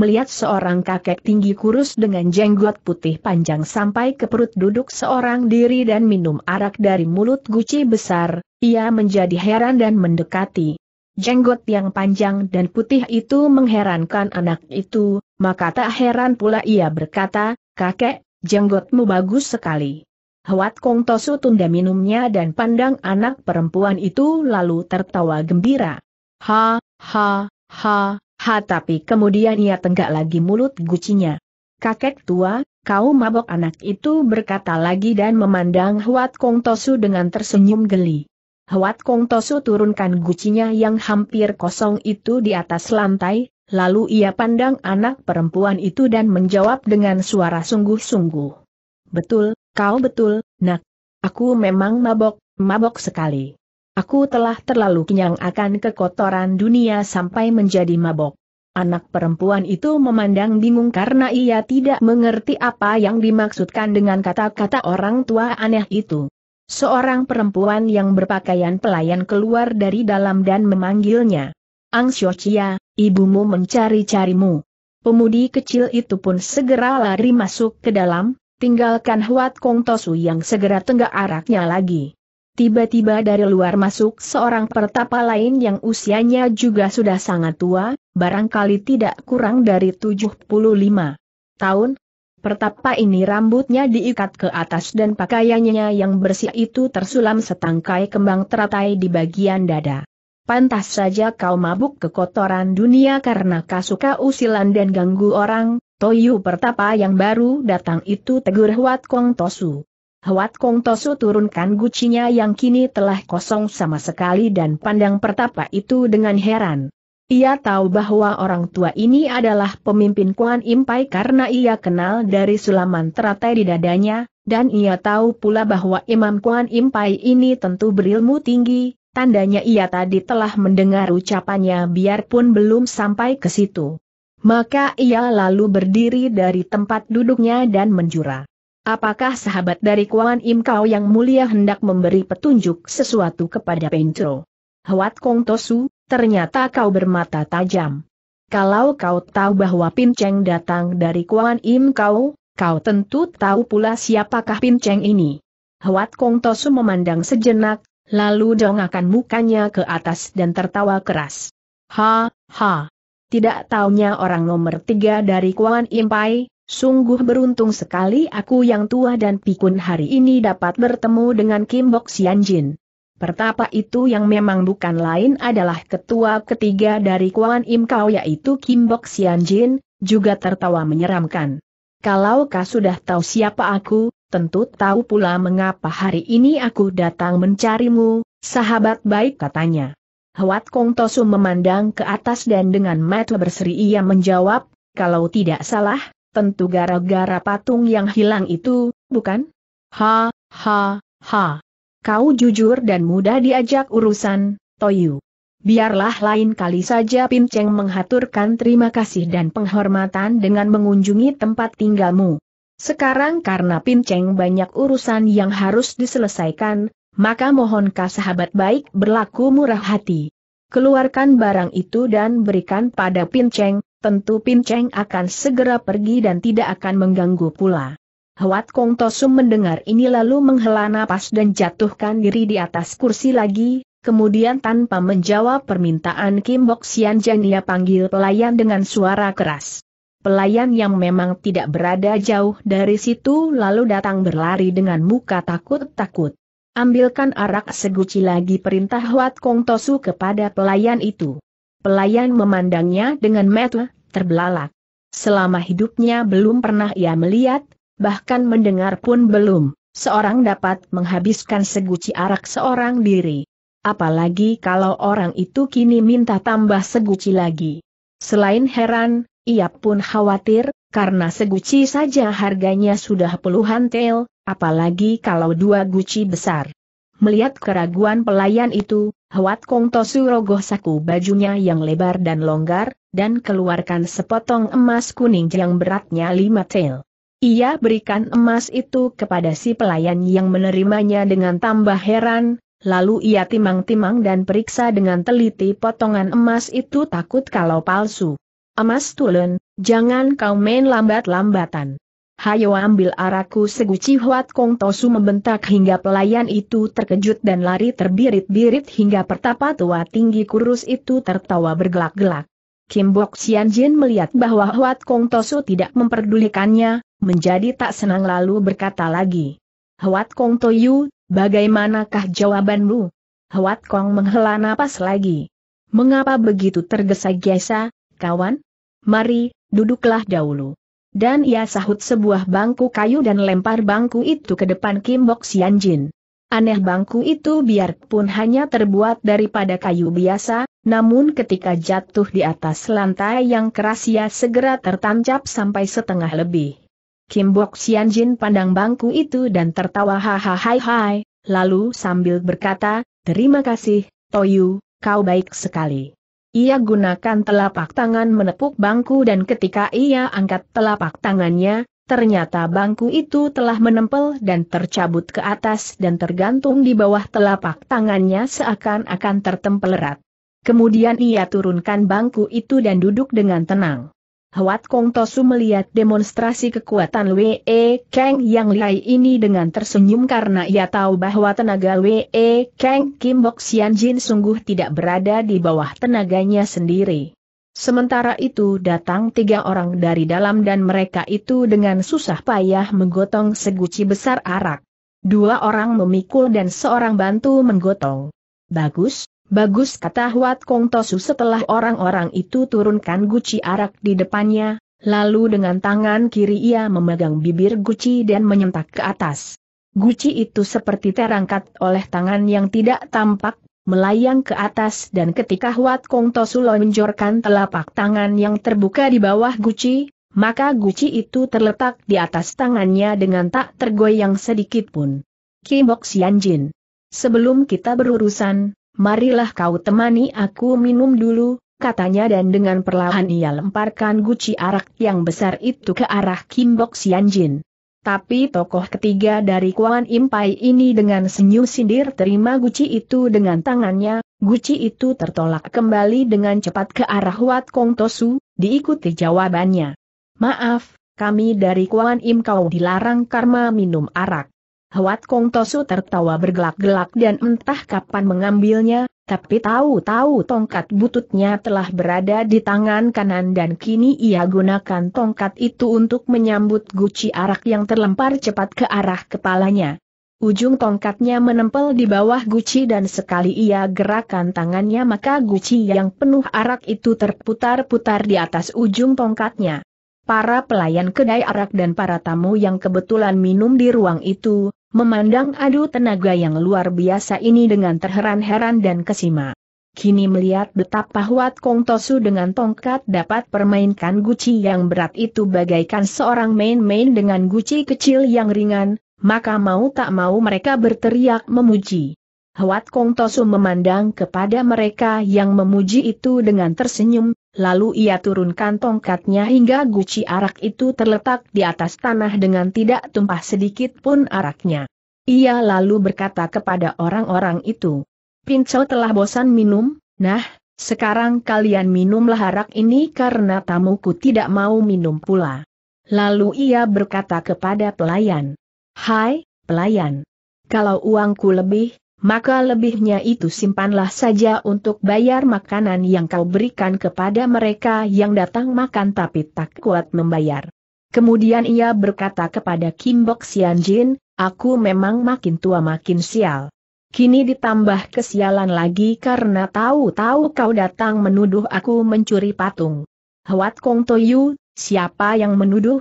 Melihat seorang kakek tinggi kurus dengan jenggot putih panjang sampai ke perut duduk seorang diri dan minum arak dari mulut guci besar, ia menjadi heran dan mendekati. Jenggot yang panjang dan putih itu mengherankan anak itu, maka tak heran pula ia berkata, kakek, jenggotmu bagus sekali. Hwat Kong Tosu tunda minumnya dan pandang anak perempuan itu lalu tertawa gembira. Ha, ha, ha, ha tapi kemudian ia tenggak lagi mulut gucinya. Kakek tua, kau mabok anak itu berkata lagi dan memandang Hwat Kong Tosu dengan tersenyum geli. Hwat Kong Tosu turunkan gucinya yang hampir kosong itu di atas lantai, lalu ia pandang anak perempuan itu dan menjawab dengan suara sungguh-sungguh. Betul, kau betul, nak. Aku memang mabok, mabok sekali. Aku telah terlalu kenyang akan kekotoran dunia sampai menjadi mabok. Anak perempuan itu memandang bingung karena ia tidak mengerti apa yang dimaksudkan dengan kata-kata orang tua aneh itu. Seorang perempuan yang berpakaian pelayan keluar dari dalam dan memanggilnya. Ang Xiochia, ibumu mencari-carimu. Pemudi kecil itu pun segera lari masuk ke dalam, tinggalkan Huat Kong Tosu yang segera tenggak araknya lagi. Tiba-tiba dari luar masuk seorang pertapa lain yang usianya juga sudah sangat tua, barangkali tidak kurang dari 75 tahun, Pertapa ini rambutnya diikat ke atas dan pakaiannya yang bersih itu tersulam setangkai kembang teratai di bagian dada. Pantas saja kau mabuk kekotoran dunia karena kau suka usilan dan ganggu orang, Toyu pertapa yang baru datang itu tegur Huat Kong Tosu. Huat Kong Tosu turunkan gucinya yang kini telah kosong sama sekali dan pandang pertapa itu dengan heran. Ia tahu bahwa orang tua ini adalah pemimpin Kuan Impai karena ia kenal dari sulaman teratai di dadanya, dan ia tahu pula bahwa Imam Kuan Impai ini tentu berilmu tinggi, tandanya ia tadi telah mendengar ucapannya biarpun belum sampai ke situ. Maka ia lalu berdiri dari tempat duduknya dan menjura. Apakah sahabat dari Kuan Im Kau yang mulia hendak memberi petunjuk sesuatu kepada Pencro? Hwat Kong Tosu, ternyata kau bermata tajam. Kalau kau tahu bahwa Pinceng datang dari Kuan Im kau, kau tentu tahu pula siapakah Pinceng ini. Huat Kong Tosu memandang sejenak, lalu dongakan mukanya ke atas dan tertawa keras. Ha, ha. Tidak taunya orang nomor tiga dari Kuan Im Pai, Sungguh beruntung sekali aku yang tua dan pikun hari ini dapat bertemu dengan Kim Bok Jin. Pertapa itu yang memang bukan lain adalah ketua ketiga dari Kuan Im Kau yaitu Kim Bok Sian Jin, juga tertawa menyeramkan. Kalau kau sudah tahu siapa aku, tentu tahu pula mengapa hari ini aku datang mencarimu, sahabat baik katanya. Hwat Kong Tosu memandang ke atas dan dengan mata berseri ia menjawab, kalau tidak salah, tentu gara-gara patung yang hilang itu, bukan? Ha, ha, ha. Kau jujur dan mudah diajak urusan, Toyu. Biarlah lain kali saja Pinceng menghaturkan terima kasih dan penghormatan dengan mengunjungi tempat tinggalmu. Sekarang karena Pinceng banyak urusan yang harus diselesaikan, maka mohonkah sahabat baik berlaku murah hati. Keluarkan barang itu dan berikan pada Pinceng, tentu Pinceng akan segera pergi dan tidak akan mengganggu pula. Hwat Kong Tosum mendengar ini lalu menghela napas dan jatuhkan diri di atas kursi lagi, kemudian tanpa menjawab permintaan Kim Bok Sian Jan ia panggil pelayan dengan suara keras. Pelayan yang memang tidak berada jauh dari situ lalu datang berlari dengan muka takut-takut. Ambilkan arak seguci lagi perintah Hwat Kong Tosu kepada pelayan itu. Pelayan memandangnya dengan mata terbelalak. Selama hidupnya belum pernah ia melihat, bahkan mendengar pun belum, seorang dapat menghabiskan seguci arak seorang diri. Apalagi kalau orang itu kini minta tambah seguci lagi. Selain heran, ia pun khawatir, karena seguci saja harganya sudah puluhan tel, apalagi kalau dua guci besar. Melihat keraguan pelayan itu, Hwat Kong Tosu rogoh saku bajunya yang lebar dan longgar, dan keluarkan sepotong emas kuning yang beratnya lima tel. Ia berikan emas itu kepada si pelayan yang menerimanya dengan tambah heran, lalu ia timang-timang dan periksa dengan teliti potongan emas itu takut kalau palsu. Emas tulen, jangan kau main lambat-lambatan. Hayo ambil araku seguci Huat Kong Tosu membentak hingga pelayan itu terkejut dan lari terbirit-birit hingga pertapa tua tinggi kurus itu tertawa bergelak-gelak. Kim Bok Jin melihat bahwa Huat Kong Tosu tidak memperdulikannya, menjadi tak senang lalu berkata lagi. Huat Kong Toyu, bagaimanakah jawabanmu? Huat Kong menghela napas lagi. Mengapa begitu tergesa-gesa, kawan? Mari, duduklah dahulu. Dan ia sahut sebuah bangku kayu dan lempar bangku itu ke depan Kim Bok Jin. Aneh bangku itu biarpun hanya terbuat daripada kayu biasa, namun ketika jatuh di atas lantai yang keras ia segera tertancap sampai setengah lebih. Kim Bok Sian Jin pandang bangku itu dan tertawa hahaha hai, lalu sambil berkata, terima kasih, Toyu, kau baik sekali. Ia gunakan telapak tangan menepuk bangku dan ketika ia angkat telapak tangannya, ternyata bangku itu telah menempel dan tercabut ke atas dan tergantung di bawah telapak tangannya seakan-akan tertempel erat. Kemudian ia turunkan bangku itu dan duduk dengan tenang. Hwat Kong Tosu melihat demonstrasi kekuatan Wee Kang Yang lihai ini dengan tersenyum karena ia tahu bahwa tenaga Wee Kang Kim Bok Sian Jin sungguh tidak berada di bawah tenaganya sendiri. Sementara itu datang tiga orang dari dalam dan mereka itu dengan susah payah menggotong seguci besar arak. Dua orang memikul dan seorang bantu menggotong. Bagus, Bagus kata Huat Kong Tosu setelah orang-orang itu turunkan guci arak di depannya, lalu dengan tangan kiri ia memegang bibir guci dan menyentak ke atas. Guci itu seperti terangkat oleh tangan yang tidak tampak, melayang ke atas dan ketika Huat Kong Tosu lonjorkan telapak tangan yang terbuka di bawah guci, maka guci itu terletak di atas tangannya dengan tak tergoyang sedikit pun. Kim Bok Jin. Sebelum kita berurusan, marilah kau temani aku minum dulu, katanya dan dengan perlahan ia lemparkan guci arak yang besar itu ke arah Kim Bok Jin. Tapi tokoh ketiga dari Kuan Impai ini dengan senyum sindir terima guci itu dengan tangannya, guci itu tertolak kembali dengan cepat ke arah Wat Kong Tosu, diikuti jawabannya. Maaf, kami dari Kuan Im kau dilarang karma minum arak. Hwat Kong Tosu tertawa bergelak-gelak dan entah kapan mengambilnya, tapi tahu-tahu tongkat bututnya telah berada di tangan kanan dan kini ia gunakan tongkat itu untuk menyambut guci arak yang terlempar cepat ke arah kepalanya. Ujung tongkatnya menempel di bawah guci dan sekali ia gerakan tangannya maka guci yang penuh arak itu terputar-putar di atas ujung tongkatnya para pelayan kedai arak dan para tamu yang kebetulan minum di ruang itu, memandang adu tenaga yang luar biasa ini dengan terheran-heran dan kesima. Kini melihat betapa Huat Kong Tosu dengan tongkat dapat permainkan guci yang berat itu bagaikan seorang main-main dengan guci kecil yang ringan, maka mau tak mau mereka berteriak memuji. Huat Kong Tosu memandang kepada mereka yang memuji itu dengan tersenyum, lalu ia turunkan tongkatnya hingga guci arak itu terletak di atas tanah dengan tidak tumpah sedikit pun araknya. Ia lalu berkata kepada orang-orang itu, Pinco telah bosan minum, nah, sekarang kalian minumlah arak ini karena tamuku tidak mau minum pula. Lalu ia berkata kepada pelayan, Hai, pelayan, kalau uangku lebih, maka lebihnya itu simpanlah saja untuk bayar makanan yang kau berikan kepada mereka yang datang makan tapi tak kuat membayar. Kemudian ia berkata kepada Kim Bok Sian Jin, aku memang makin tua makin sial. Kini ditambah kesialan lagi karena tahu-tahu kau datang menuduh aku mencuri patung. Hwat Kong Toyu, siapa yang menuduh?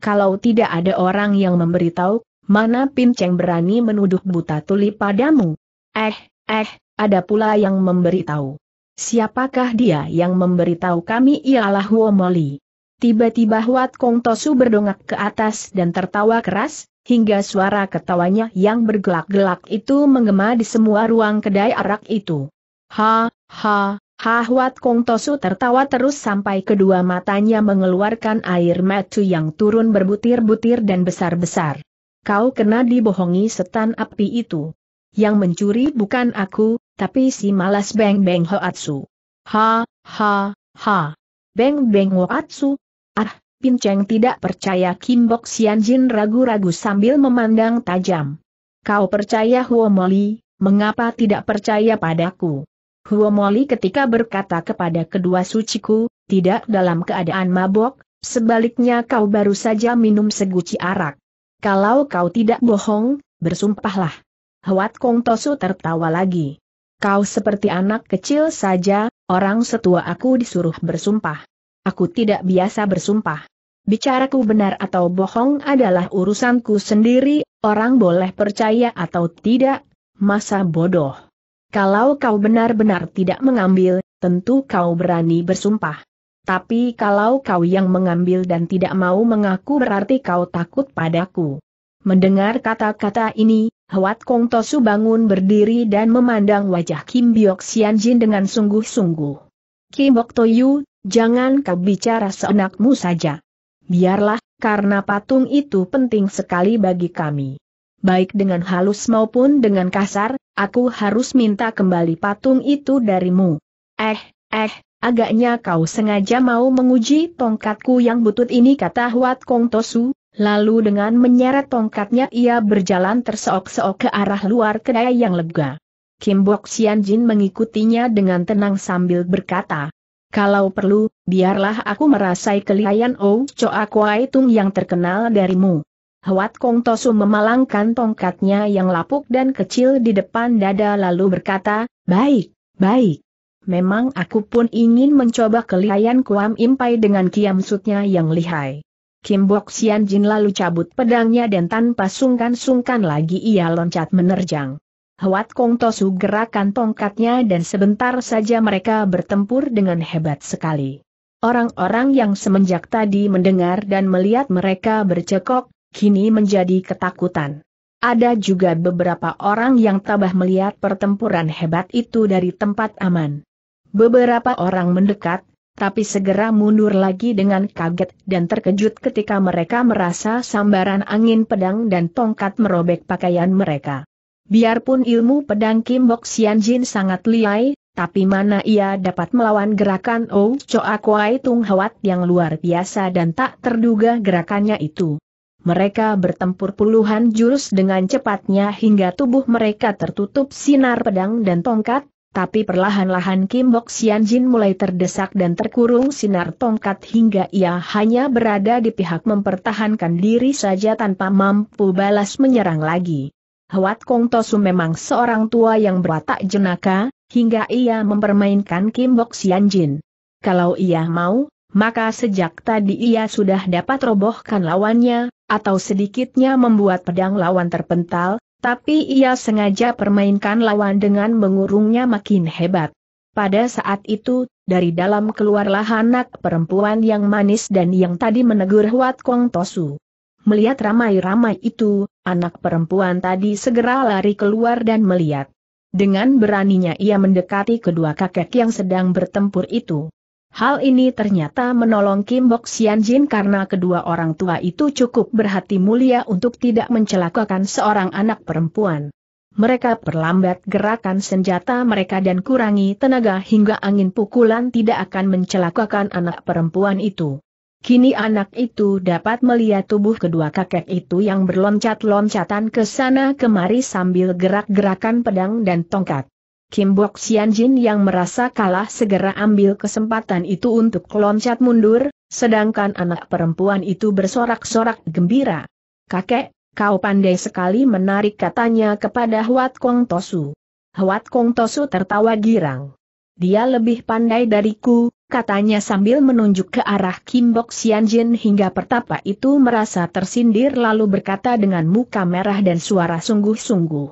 Kalau tidak ada orang yang memberitahu, Mana pinceng berani menuduh buta tuli padamu? Eh, eh, ada pula yang memberitahu. Siapakah dia yang memberitahu kami ialah Womoli. Tiba-tiba Huat Kong Tosu berdongak ke atas dan tertawa keras, hingga suara ketawanya yang bergelak-gelak itu menggema di semua ruang kedai arak itu. Ha, ha, ha Huat Kong Tosu tertawa terus sampai kedua matanya mengeluarkan air matu yang turun berbutir-butir dan besar-besar kau kena dibohongi setan api itu. Yang mencuri bukan aku, tapi si malas Beng Beng Hoatsu. Ha, ha, ha. Beng Beng Hoatsu? Ah, Pinceng tidak percaya Kim Bok Sian Jin ragu-ragu sambil memandang tajam. Kau percaya Huomoli, mengapa tidak percaya padaku? Huomoli ketika berkata kepada kedua suciku, tidak dalam keadaan mabok, sebaliknya kau baru saja minum seguci arak. Kalau kau tidak bohong, bersumpahlah. Huat Kong Tosu tertawa lagi. Kau seperti anak kecil saja, orang setua aku disuruh bersumpah. Aku tidak biasa bersumpah. Bicaraku benar atau bohong adalah urusanku sendiri, orang boleh percaya atau tidak, masa bodoh. Kalau kau benar-benar tidak mengambil, tentu kau berani bersumpah. Tapi kalau kau yang mengambil dan tidak mau mengaku berarti kau takut padaku. Mendengar kata-kata ini, Hwat Kong Tosu bangun berdiri dan memandang wajah Kim Byok Sian Jin dengan sungguh-sungguh. Kim Bok Toyu, jangan kau bicara seenakmu saja. Biarlah, karena patung itu penting sekali bagi kami. Baik dengan halus maupun dengan kasar, aku harus minta kembali patung itu darimu. Eh, eh, Agaknya kau sengaja mau menguji tongkatku yang butut ini kata Huat Kong Tosu, lalu dengan menyeret tongkatnya ia berjalan terseok-seok ke arah luar kedai yang lega. Kim Bok Sian Jin mengikutinya dengan tenang sambil berkata, kalau perlu, biarlah aku merasai kelihayan Oh Choa Kwai Tung yang terkenal darimu. Huat Kong Tosu memalangkan tongkatnya yang lapuk dan kecil di depan dada lalu berkata, baik, baik memang aku pun ingin mencoba kelihayan Kuam Impai dengan kiam sutnya yang lihai. Kim Bok Sian Jin lalu cabut pedangnya dan tanpa sungkan-sungkan lagi ia loncat menerjang. Hwat Kong Tosu gerakan tongkatnya dan sebentar saja mereka bertempur dengan hebat sekali. Orang-orang yang semenjak tadi mendengar dan melihat mereka bercekok, kini menjadi ketakutan. Ada juga beberapa orang yang tabah melihat pertempuran hebat itu dari tempat aman. Beberapa orang mendekat, tapi segera mundur lagi dengan kaget dan terkejut ketika mereka merasa sambaran angin pedang dan tongkat merobek pakaian mereka. Biarpun ilmu pedang Kim Bok Sian Jin sangat liai, tapi mana ia dapat melawan gerakan Oh Choa Kwai Tung Hawat yang luar biasa dan tak terduga gerakannya itu. Mereka bertempur puluhan jurus dengan cepatnya hingga tubuh mereka tertutup sinar pedang dan tongkat, tapi perlahan-lahan Kim Bok Sian Jin mulai terdesak dan terkurung sinar tongkat hingga ia hanya berada di pihak mempertahankan diri saja tanpa mampu balas menyerang lagi. Hwat Kong Tosu memang seorang tua yang berwatak jenaka, hingga ia mempermainkan Kim Bok Sian Jin. Kalau ia mau, maka sejak tadi ia sudah dapat robohkan lawannya, atau sedikitnya membuat pedang lawan terpental, tapi ia sengaja permainkan lawan dengan mengurungnya makin hebat. Pada saat itu, dari dalam keluarlah anak perempuan yang manis dan yang tadi menegur Huat Kong Tosu. Melihat ramai-ramai itu, anak perempuan tadi segera lari keluar dan melihat. Dengan beraninya ia mendekati kedua kakek yang sedang bertempur itu. Hal ini ternyata menolong Kim Bok Sian Jin karena kedua orang tua itu cukup berhati mulia untuk tidak mencelakakan seorang anak perempuan. Mereka perlambat gerakan senjata mereka dan kurangi tenaga hingga angin pukulan tidak akan mencelakakan anak perempuan itu. Kini anak itu dapat melihat tubuh kedua kakek itu yang berloncat-loncatan ke sana kemari sambil gerak-gerakan pedang dan tongkat. Kim Bok Jin yang merasa kalah segera ambil kesempatan itu untuk loncat mundur, sedangkan anak perempuan itu bersorak-sorak gembira. Kakek, kau pandai sekali menarik katanya kepada Huat Kong Tosu. Huat Kong Tosu tertawa girang. Dia lebih pandai dariku, katanya sambil menunjuk ke arah Kim Bok Jin hingga pertapa itu merasa tersindir lalu berkata dengan muka merah dan suara sungguh-sungguh.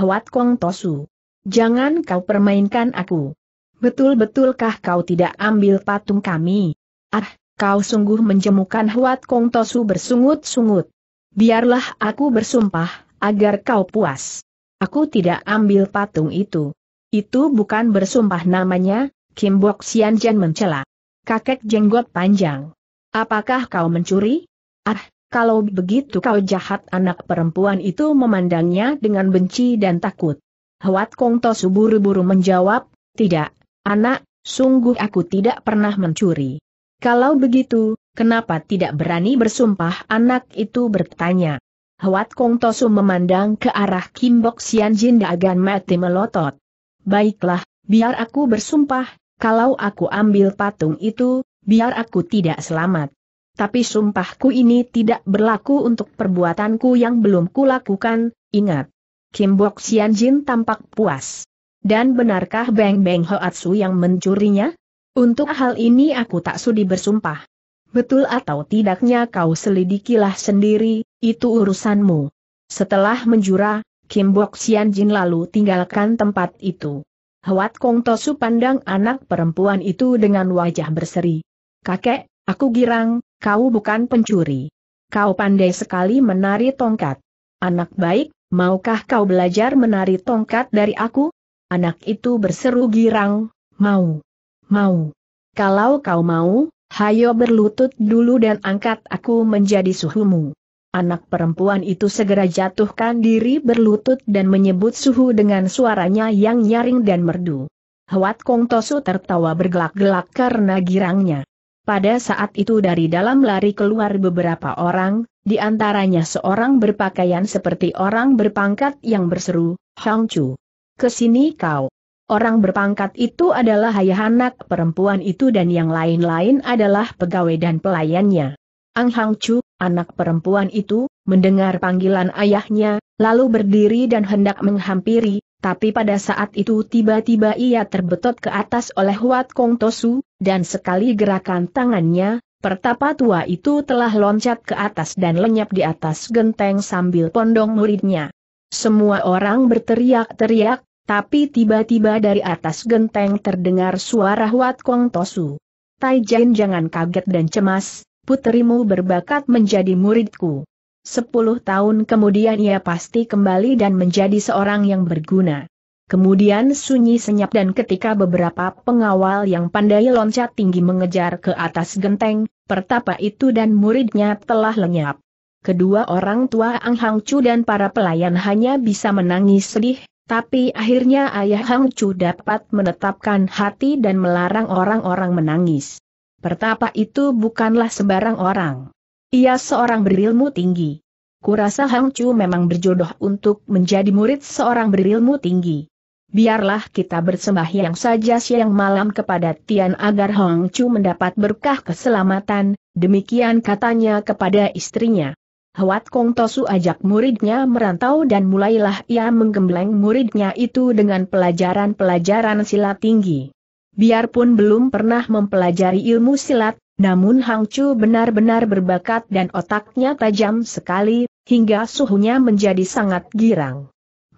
Huat Kong Tosu. Jangan kau permainkan aku. Betul-betulkah kau tidak ambil patung kami? Ah, kau sungguh menjemukan Huat Kong Tosu bersungut-sungut. Biarlah aku bersumpah, agar kau puas. Aku tidak ambil patung itu. Itu bukan bersumpah namanya, Kim Bok Jan mencela. Kakek jenggot panjang. Apakah kau mencuri? Ah, kalau begitu kau jahat anak perempuan itu memandangnya dengan benci dan takut. Hwat Kong Tosu buru-buru menjawab, tidak, anak, sungguh aku tidak pernah mencuri. Kalau begitu, kenapa tidak berani bersumpah anak itu bertanya. Hwat Kong Tosu memandang ke arah Kim Bok Sian Jin Dagan mati melotot. Baiklah, biar aku bersumpah, kalau aku ambil patung itu, biar aku tidak selamat. Tapi sumpahku ini tidak berlaku untuk perbuatanku yang belum kulakukan, ingat, Kim Bok Sian Jin tampak puas. Dan benarkah Beng Beng Hoatsu yang mencurinya? Untuk hal ini aku tak sudi bersumpah. Betul atau tidaknya kau selidikilah sendiri, itu urusanmu. Setelah menjura, Kim Bok Sian Jin lalu tinggalkan tempat itu. Hwat Kong Tosu pandang anak perempuan itu dengan wajah berseri. Kakek, aku girang, kau bukan pencuri. Kau pandai sekali menari tongkat. Anak baik, maukah kau belajar menari tongkat dari aku? Anak itu berseru girang, mau, mau. Kalau kau mau, hayo berlutut dulu dan angkat aku menjadi suhumu. Anak perempuan itu segera jatuhkan diri berlutut dan menyebut suhu dengan suaranya yang nyaring dan merdu. Huat Kong Tosu tertawa bergelak-gelak karena girangnya. Pada saat itu dari dalam lari keluar beberapa orang, di antaranya seorang berpakaian seperti orang berpangkat yang berseru, Hang Chu. Kesini kau. Orang berpangkat itu adalah ayah anak perempuan itu dan yang lain-lain adalah pegawai dan pelayannya. Ang Hang Chu, anak perempuan itu, mendengar panggilan ayahnya, lalu berdiri dan hendak menghampiri, tapi pada saat itu tiba-tiba ia terbetot ke atas oleh Huat Kong Tosu, dan sekali gerakan tangannya, pertapa tua itu telah loncat ke atas dan lenyap di atas genteng sambil pondong muridnya. Semua orang berteriak-teriak, tapi tiba-tiba dari atas genteng terdengar suara Huat Kong Tosu. Tai Jin jangan kaget dan cemas, putrimu berbakat menjadi muridku. Sepuluh tahun kemudian ia pasti kembali dan menjadi seorang yang berguna. Kemudian sunyi senyap dan ketika beberapa pengawal yang pandai loncat tinggi mengejar ke atas genteng, pertapa itu dan muridnya telah lenyap. Kedua orang tua Ang Hang Chu dan para pelayan hanya bisa menangis sedih, tapi akhirnya ayah Hang Chu dapat menetapkan hati dan melarang orang-orang menangis. Pertapa itu bukanlah sembarang orang. Ia seorang berilmu tinggi. Kurasa Hang Chu memang berjodoh untuk menjadi murid seorang berilmu tinggi biarlah kita bersembahyang saja siang malam kepada Tian agar Hong Chu mendapat berkah keselamatan, demikian katanya kepada istrinya. Huat Kong Tosu ajak muridnya merantau dan mulailah ia menggembleng muridnya itu dengan pelajaran-pelajaran silat tinggi. Biarpun belum pernah mempelajari ilmu silat, namun Hang Chu benar-benar berbakat dan otaknya tajam sekali, hingga suhunya menjadi sangat girang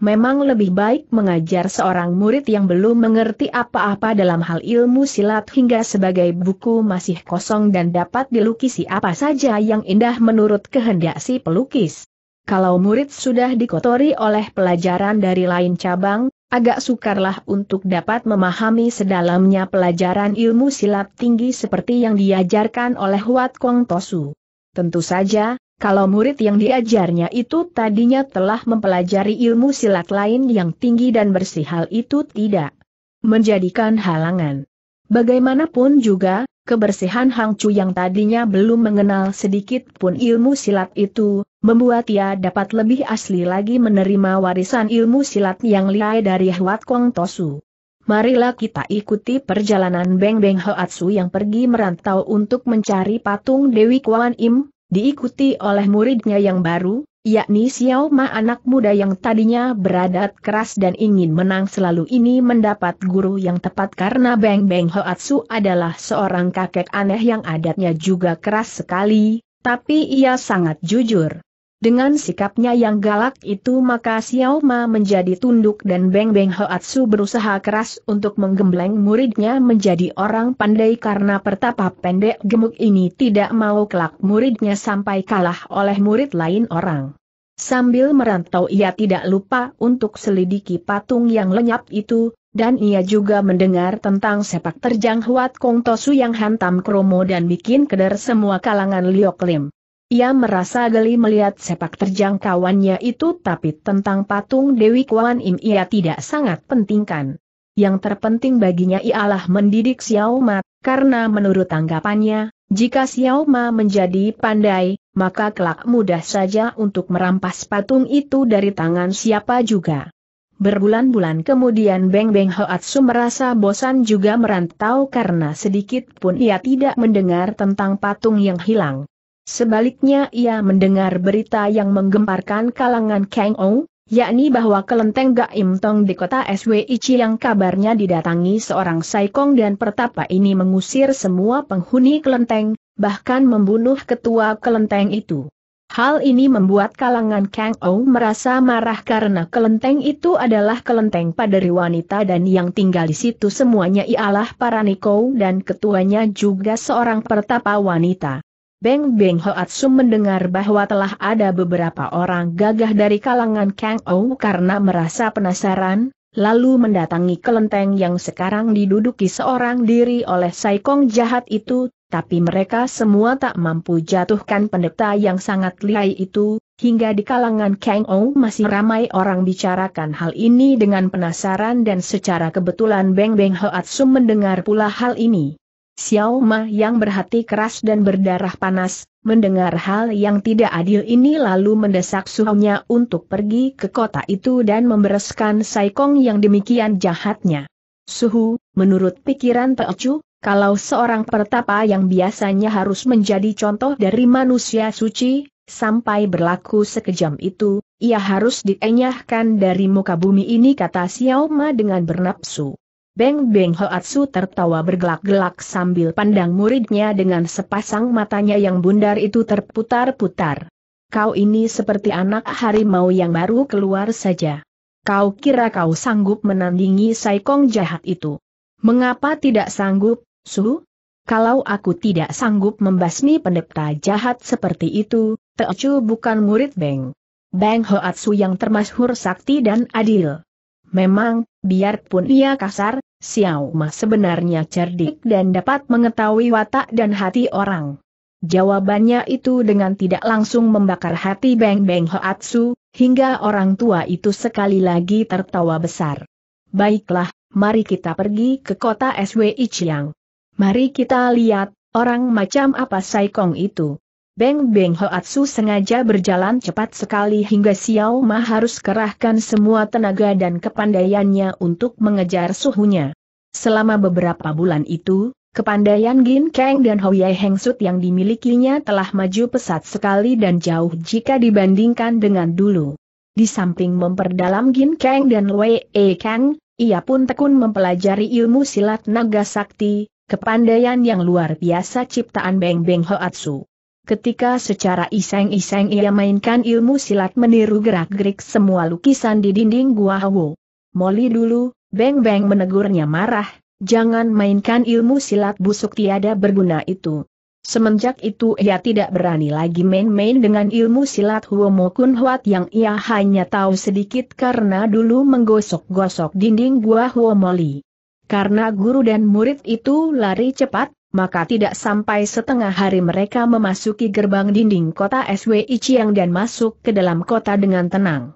memang lebih baik mengajar seorang murid yang belum mengerti apa-apa dalam hal ilmu silat hingga sebagai buku masih kosong dan dapat dilukisi apa saja yang indah menurut kehendak si pelukis. Kalau murid sudah dikotori oleh pelajaran dari lain cabang, agak sukarlah untuk dapat memahami sedalamnya pelajaran ilmu silat tinggi seperti yang diajarkan oleh Huat Kong Tosu. Tentu saja, kalau murid yang diajarnya itu tadinya telah mempelajari ilmu silat lain yang tinggi dan bersih hal itu tidak menjadikan halangan. Bagaimanapun juga, kebersihan Hang Chu yang tadinya belum mengenal sedikit pun ilmu silat itu, membuat ia dapat lebih asli lagi menerima warisan ilmu silat yang liai dari Huat Kong Tosu. Marilah kita ikuti perjalanan Beng Beng Hoatsu yang pergi merantau untuk mencari patung Dewi Kuan Im, diikuti oleh muridnya yang baru, yakni Xiao Ma anak muda yang tadinya beradat keras dan ingin menang selalu ini mendapat guru yang tepat karena Beng Beng Hoatsu adalah seorang kakek aneh yang adatnya juga keras sekali, tapi ia sangat jujur. Dengan sikapnya yang galak itu maka Xiao Ma menjadi tunduk dan Beng Beng Hoatsu berusaha keras untuk menggembleng muridnya menjadi orang pandai karena pertapa pendek gemuk ini tidak mau kelak muridnya sampai kalah oleh murid lain orang. Sambil merantau ia tidak lupa untuk selidiki patung yang lenyap itu, dan ia juga mendengar tentang sepak terjang Huat Kong Tosu yang hantam kromo dan bikin keder semua kalangan Liok Lim. Ia merasa geli melihat sepak terjang kawannya itu tapi tentang patung Dewi Kwan Im ia tidak sangat pentingkan. Yang terpenting baginya ialah mendidik Xiao Ma, karena menurut tanggapannya, jika Xiao Ma menjadi pandai, maka kelak mudah saja untuk merampas patung itu dari tangan siapa juga. Berbulan-bulan kemudian Beng Beng Hoatsu merasa bosan juga merantau karena sedikit pun ia tidak mendengar tentang patung yang hilang. Sebaliknya ia mendengar berita yang menggemparkan kalangan Kang Ong, yakni bahwa kelenteng Gaim Tong di kota SWIC yang kabarnya didatangi seorang Saikong dan Pertapa ini mengusir semua penghuni kelenteng, bahkan membunuh ketua kelenteng itu. Hal ini membuat kalangan Kang Ou merasa marah karena kelenteng itu adalah kelenteng paderi wanita dan yang tinggal di situ semuanya ialah para nikou dan ketuanya juga seorang pertapa wanita. Beng Beng Sum mendengar bahwa telah ada beberapa orang gagah dari kalangan Kang Ou karena merasa penasaran, lalu mendatangi kelenteng yang sekarang diduduki seorang diri oleh Sai Kong jahat itu, tapi mereka semua tak mampu jatuhkan pendeta yang sangat lihai itu, hingga di kalangan Kang Ou masih ramai orang bicarakan hal ini dengan penasaran dan secara kebetulan Beng Beng Sum mendengar pula hal ini. Xiao Ma yang berhati keras dan berdarah panas, mendengar hal yang tidak adil ini lalu mendesak suhunya untuk pergi ke kota itu dan membereskan Kong yang demikian jahatnya. Suhu, menurut pikiran Chu, kalau seorang pertapa yang biasanya harus menjadi contoh dari manusia suci, sampai berlaku sekejam itu, ia harus dienyahkan dari muka bumi ini kata Xiao Ma dengan bernapsu. Beng Beng Hoatsu tertawa bergelak-gelak sambil pandang muridnya dengan sepasang matanya yang bundar itu terputar-putar. Kau ini seperti anak harimau yang baru keluar saja. Kau kira kau sanggup menandingi saikong jahat itu? Mengapa tidak sanggup, Su? Kalau aku tidak sanggup membasmi pendeta jahat seperti itu, Teochu bukan murid Beng. Beng Hoatsu yang termasyhur sakti dan adil. Memang, biarpun ia kasar, Xiao Ma sebenarnya cerdik dan dapat mengetahui watak dan hati orang. Jawabannya itu dengan tidak langsung membakar hati Beng Beng Hoatsu, hingga orang tua itu sekali lagi tertawa besar. Baiklah, mari kita pergi ke kota SWI Chiang. Mari kita lihat, orang macam apa Saikong itu. Beng Beng Hoatsu sengaja berjalan cepat sekali hingga Xiao Ma harus kerahkan semua tenaga dan kepandaiannya untuk mengejar suhunya. Selama beberapa bulan itu, kepandaian Gin Kang dan Hoye Heng Sut yang dimilikinya telah maju pesat sekali dan jauh jika dibandingkan dengan dulu. Di samping memperdalam Gin Kang dan Wei E Kang, ia pun tekun mempelajari ilmu silat naga sakti, kepandaian yang luar biasa ciptaan Beng Beng Hoatsu. Ketika secara iseng-iseng ia mainkan ilmu silat meniru gerak-gerik semua lukisan di dinding gua Hawo. Molly dulu, Beng Beng menegurnya marah, jangan mainkan ilmu silat busuk tiada berguna itu. Semenjak itu ia tidak berani lagi main-main dengan ilmu silat Huomo Kun Huat yang ia hanya tahu sedikit karena dulu menggosok-gosok dinding gua Huomoli. Karena guru dan murid itu lari cepat, maka tidak sampai setengah hari mereka memasuki gerbang dinding kota SWI Chiang dan masuk ke dalam kota dengan tenang.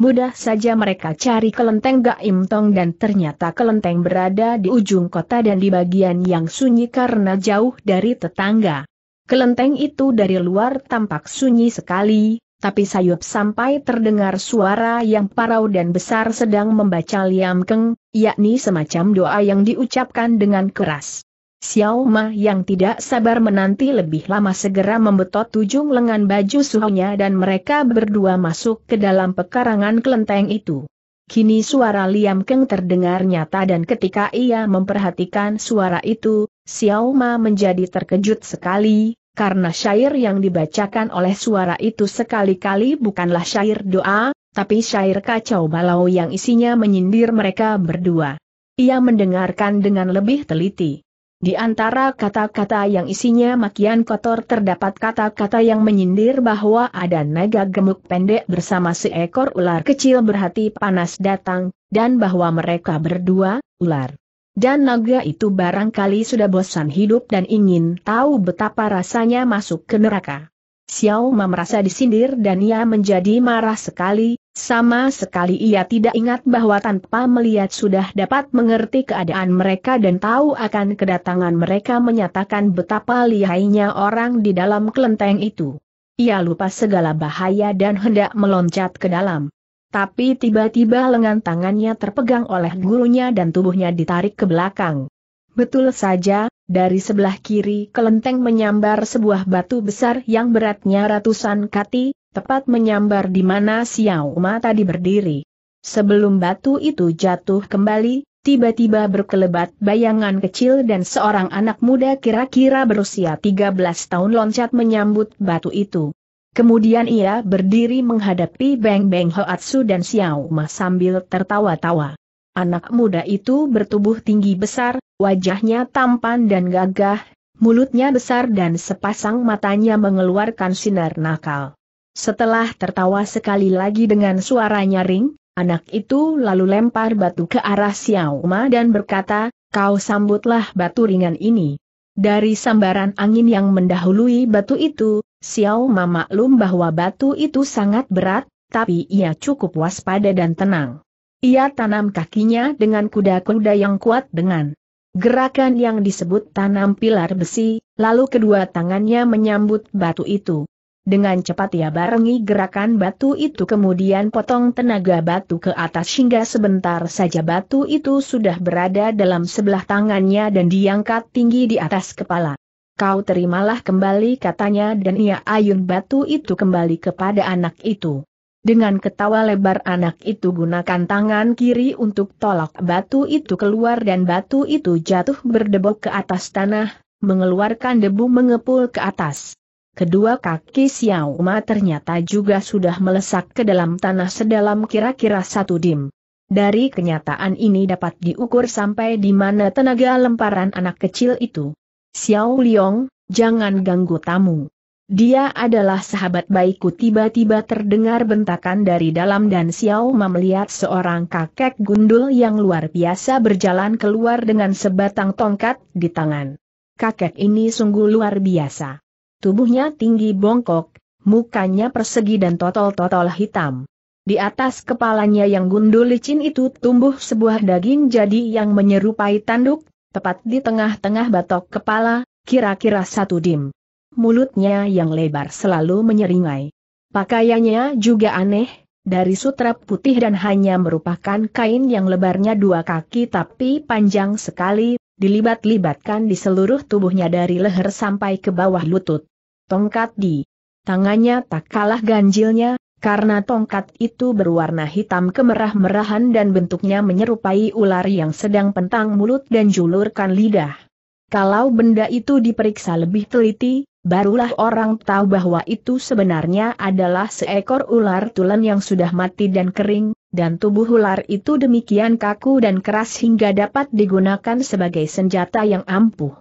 Mudah saja mereka cari kelenteng Im Tong dan ternyata kelenteng berada di ujung kota dan di bagian yang sunyi karena jauh dari tetangga. Kelenteng itu dari luar tampak sunyi sekali, tapi sayup sampai terdengar suara yang parau dan besar sedang membaca Liam Keng, yakni semacam doa yang diucapkan dengan keras. Xiao Ma yang tidak sabar menanti lebih lama segera membetot ujung lengan baju suhunya dan mereka berdua masuk ke dalam pekarangan kelenteng itu. Kini suara Liam Keng terdengar nyata dan ketika ia memperhatikan suara itu, Xiao Ma menjadi terkejut sekali, karena syair yang dibacakan oleh suara itu sekali-kali bukanlah syair doa, tapi syair kacau balau yang isinya menyindir mereka berdua. Ia mendengarkan dengan lebih teliti. Di antara kata-kata yang isinya makian kotor terdapat kata-kata yang menyindir bahwa ada naga gemuk pendek bersama seekor ular kecil berhati panas datang, dan bahwa mereka berdua, ular. Dan naga itu barangkali sudah bosan hidup dan ingin tahu betapa rasanya masuk ke neraka. Xiao Ma merasa disindir dan ia menjadi marah sekali, sama sekali ia tidak ingat bahwa tanpa melihat sudah dapat mengerti keadaan mereka dan tahu akan kedatangan mereka menyatakan betapa lihainya orang di dalam kelenteng itu. Ia lupa segala bahaya dan hendak meloncat ke dalam. Tapi tiba-tiba lengan tangannya terpegang oleh gurunya dan tubuhnya ditarik ke belakang. Betul saja, dari sebelah kiri kelenteng menyambar sebuah batu besar yang beratnya ratusan kati, tepat menyambar di mana Xiao Ma tadi berdiri. Sebelum batu itu jatuh kembali, tiba-tiba berkelebat bayangan kecil dan seorang anak muda kira-kira berusia 13 tahun loncat menyambut batu itu. Kemudian ia berdiri menghadapi Beng Beng Hoatsu dan Xiao Ma sambil tertawa-tawa. Anak muda itu bertubuh tinggi besar, wajahnya tampan dan gagah, mulutnya besar dan sepasang matanya mengeluarkan sinar nakal. Setelah tertawa sekali lagi dengan suara nyaring, anak itu lalu lempar batu ke arah Xiao Ma dan berkata, kau sambutlah batu ringan ini. Dari sambaran angin yang mendahului batu itu, Xiao Ma maklum bahwa batu itu sangat berat, tapi ia cukup waspada dan tenang. Ia tanam kakinya dengan kuda-kuda yang kuat dengan gerakan yang disebut tanam pilar besi, lalu kedua tangannya menyambut batu itu. Dengan cepat ia barengi gerakan batu itu kemudian potong tenaga batu ke atas hingga sebentar saja batu itu sudah berada dalam sebelah tangannya dan diangkat tinggi di atas kepala. Kau terimalah kembali katanya dan ia ayun batu itu kembali kepada anak itu. Dengan ketawa lebar anak itu gunakan tangan kiri untuk tolak batu itu keluar dan batu itu jatuh berdebok ke atas tanah, mengeluarkan debu mengepul ke atas. Kedua kaki Xiao Ma ternyata juga sudah melesak ke dalam tanah sedalam kira-kira satu dim. Dari kenyataan ini dapat diukur sampai di mana tenaga lemparan anak kecil itu. Xiao Liong, jangan ganggu tamu. Dia adalah sahabat baikku tiba-tiba terdengar bentakan dari dalam dan Xiao Ma melihat seorang kakek gundul yang luar biasa berjalan keluar dengan sebatang tongkat di tangan. Kakek ini sungguh luar biasa. Tubuhnya tinggi bongkok, mukanya persegi dan totol-totol hitam. Di atas kepalanya yang gundul licin itu tumbuh sebuah daging jadi yang menyerupai tanduk, tepat di tengah-tengah batok kepala, kira-kira satu dim. Mulutnya yang lebar selalu menyeringai. Pakaiannya juga aneh, dari sutra putih dan hanya merupakan kain yang lebarnya dua kaki tapi panjang sekali, dilibat-libatkan di seluruh tubuhnya dari leher sampai ke bawah lutut tongkat di tangannya tak kalah ganjilnya, karena tongkat itu berwarna hitam kemerah-merahan dan bentuknya menyerupai ular yang sedang pentang mulut dan julurkan lidah. Kalau benda itu diperiksa lebih teliti, barulah orang tahu bahwa itu sebenarnya adalah seekor ular tulen yang sudah mati dan kering, dan tubuh ular itu demikian kaku dan keras hingga dapat digunakan sebagai senjata yang ampuh.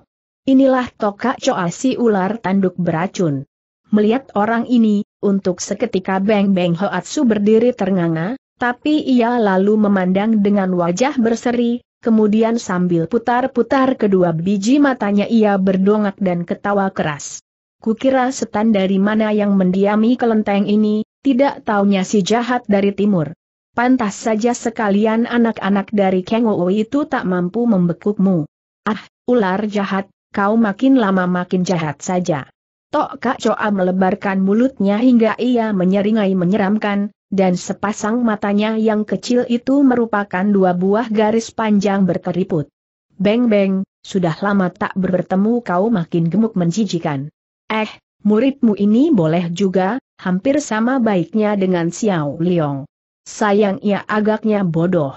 Inilah tokak coasi ular tanduk beracun. Melihat orang ini, untuk seketika Beng Beng Hoatsu berdiri ternganga, tapi ia lalu memandang dengan wajah berseri, kemudian sambil putar-putar kedua biji matanya ia berdongak dan ketawa keras. Kukira setan dari mana yang mendiami kelenteng ini, tidak taunya si jahat dari timur. Pantas saja sekalian anak-anak dari Kengowo itu tak mampu membekukmu. Ah, ular jahat, kau makin lama makin jahat saja. Tok Kak Coa melebarkan mulutnya hingga ia menyeringai menyeramkan, dan sepasang matanya yang kecil itu merupakan dua buah garis panjang berkeriput. Beng-beng, sudah lama tak bertemu kau makin gemuk menjijikan. Eh, muridmu ini boleh juga, hampir sama baiknya dengan Xiao Liong. Sayang ia agaknya bodoh.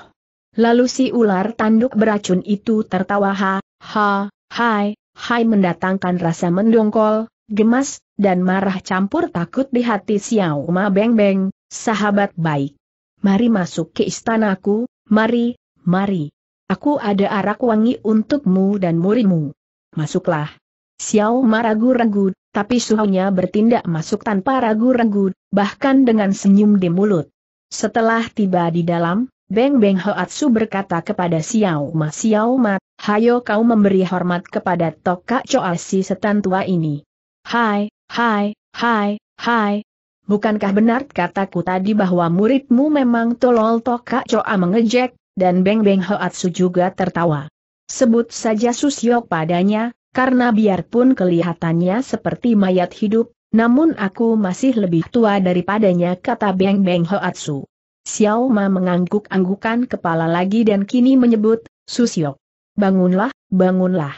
Lalu si ular tanduk beracun itu tertawa ha, ha, hai, Hai mendatangkan rasa mendongkol, gemas, dan marah campur takut di hati Xiao Ma Beng Beng, sahabat baik. Mari masuk ke istanaku, mari, mari. Aku ada arak wangi untukmu dan murimu. Masuklah. Xiao Ma ragu-ragu, tapi suhunya bertindak masuk tanpa ragu-ragu, bahkan dengan senyum di mulut. Setelah tiba di dalam, Beng Beng Hoatsu berkata kepada Xiao Ma Xiao Ma hayo kau memberi hormat kepada Toka coasi si setan tua ini. Hai, hai, hai, hai. Bukankah benar kataku tadi bahwa muridmu memang tolol Toka Coa mengejek, dan Beng Beng Hoatsu juga tertawa. Sebut saja Susio padanya, karena biarpun kelihatannya seperti mayat hidup, namun aku masih lebih tua daripadanya kata Beng Beng Hoatsu. Xiao Ma mengangguk-anggukan kepala lagi dan kini menyebut, Susyok. Bangunlah, bangunlah.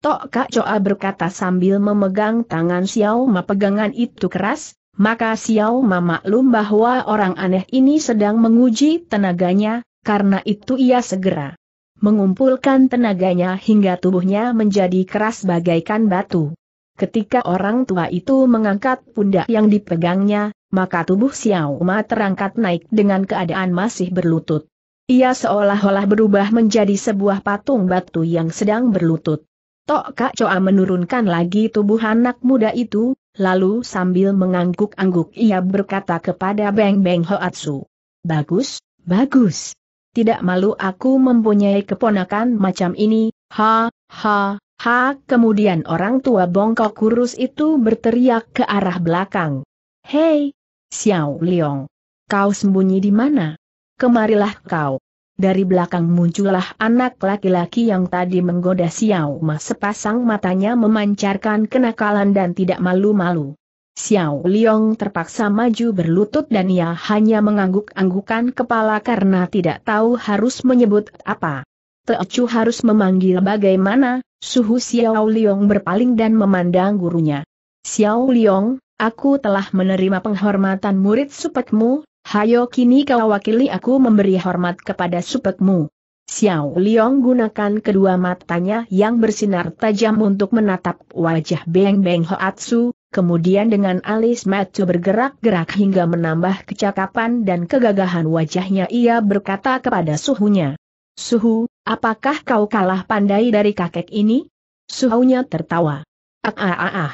Tok Kak Coa berkata sambil memegang tangan Xiao Ma pegangan itu keras, maka Xiao Ma maklum bahwa orang aneh ini sedang menguji tenaganya, karena itu ia segera mengumpulkan tenaganya hingga tubuhnya menjadi keras bagaikan batu. Ketika orang tua itu mengangkat pundak yang dipegangnya, maka tubuh Xiao Ma terangkat naik dengan keadaan masih berlutut. Ia seolah-olah berubah menjadi sebuah patung batu yang sedang berlutut. Tok Kak Choa menurunkan lagi tubuh anak muda itu, lalu sambil mengangguk-angguk ia berkata kepada Beng Beng Hoatsu. Bagus, bagus. Tidak malu aku mempunyai keponakan macam ini, ha, ha, ha. Kemudian orang tua bongkok kurus itu berteriak ke arah belakang. Hei, Xiao Liong. Kau sembunyi di mana? Kemarilah kau dari belakang muncullah anak laki-laki yang tadi menggoda Xiao Ma sepasang matanya memancarkan kenakalan dan tidak malu-malu. Xiao Liong terpaksa maju berlutut dan ia hanya mengangguk-anggukan kepala karena tidak tahu harus menyebut apa. Teocu harus memanggil bagaimana, suhu Xiao Liong berpaling dan memandang gurunya. Xiao Liong, aku telah menerima penghormatan murid supetmu, Hayo kini kau wakili aku memberi hormat kepada supekmu. Xiao Liong gunakan kedua matanya yang bersinar tajam untuk menatap wajah Beng Beng Hoatsu, kemudian dengan alis mata bergerak-gerak hingga menambah kecakapan dan kegagahan wajahnya ia berkata kepada suhunya. Suhu, apakah kau kalah pandai dari kakek ini? Suhunya tertawa. Ah ah ah ah.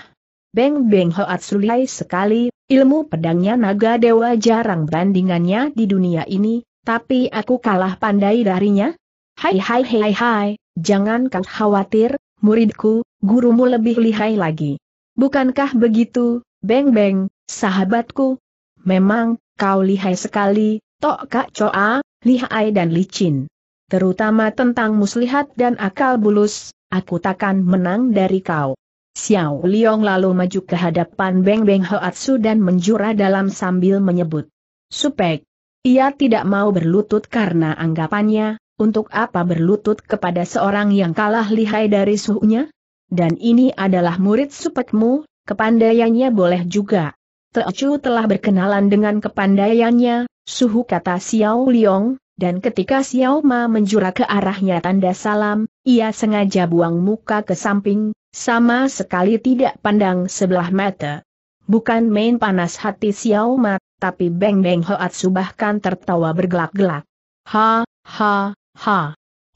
Beng Beng Hoat Sulai sekali, ilmu pedangnya naga dewa jarang bandingannya di dunia ini, tapi aku kalah pandai darinya. Hai hai hai hai, jangan kau khawatir, muridku, gurumu lebih lihai lagi. Bukankah begitu, Beng Beng, sahabatku? Memang, kau lihai sekali, Tok Kak Coa, lihai dan licin. Terutama tentang muslihat dan akal bulus, aku takkan menang dari kau. Xiao Liong lalu maju ke hadapan Beng Beng Hoatsu dan menjura dalam sambil menyebut. Supek. Ia tidak mau berlutut karena anggapannya, untuk apa berlutut kepada seorang yang kalah lihai dari suhunya? Dan ini adalah murid supekmu, kepandaiannya boleh juga. Teochu telah berkenalan dengan kepandaiannya, suhu kata Xiao Liong, dan ketika Xiao Ma menjura ke arahnya tanda salam, ia sengaja buang muka ke samping, sama sekali tidak pandang sebelah mata. Bukan main panas hati Xiao Mat, tapi Beng Beng Hoat Subahkan tertawa bergelak-gelak. Ha, ha, ha.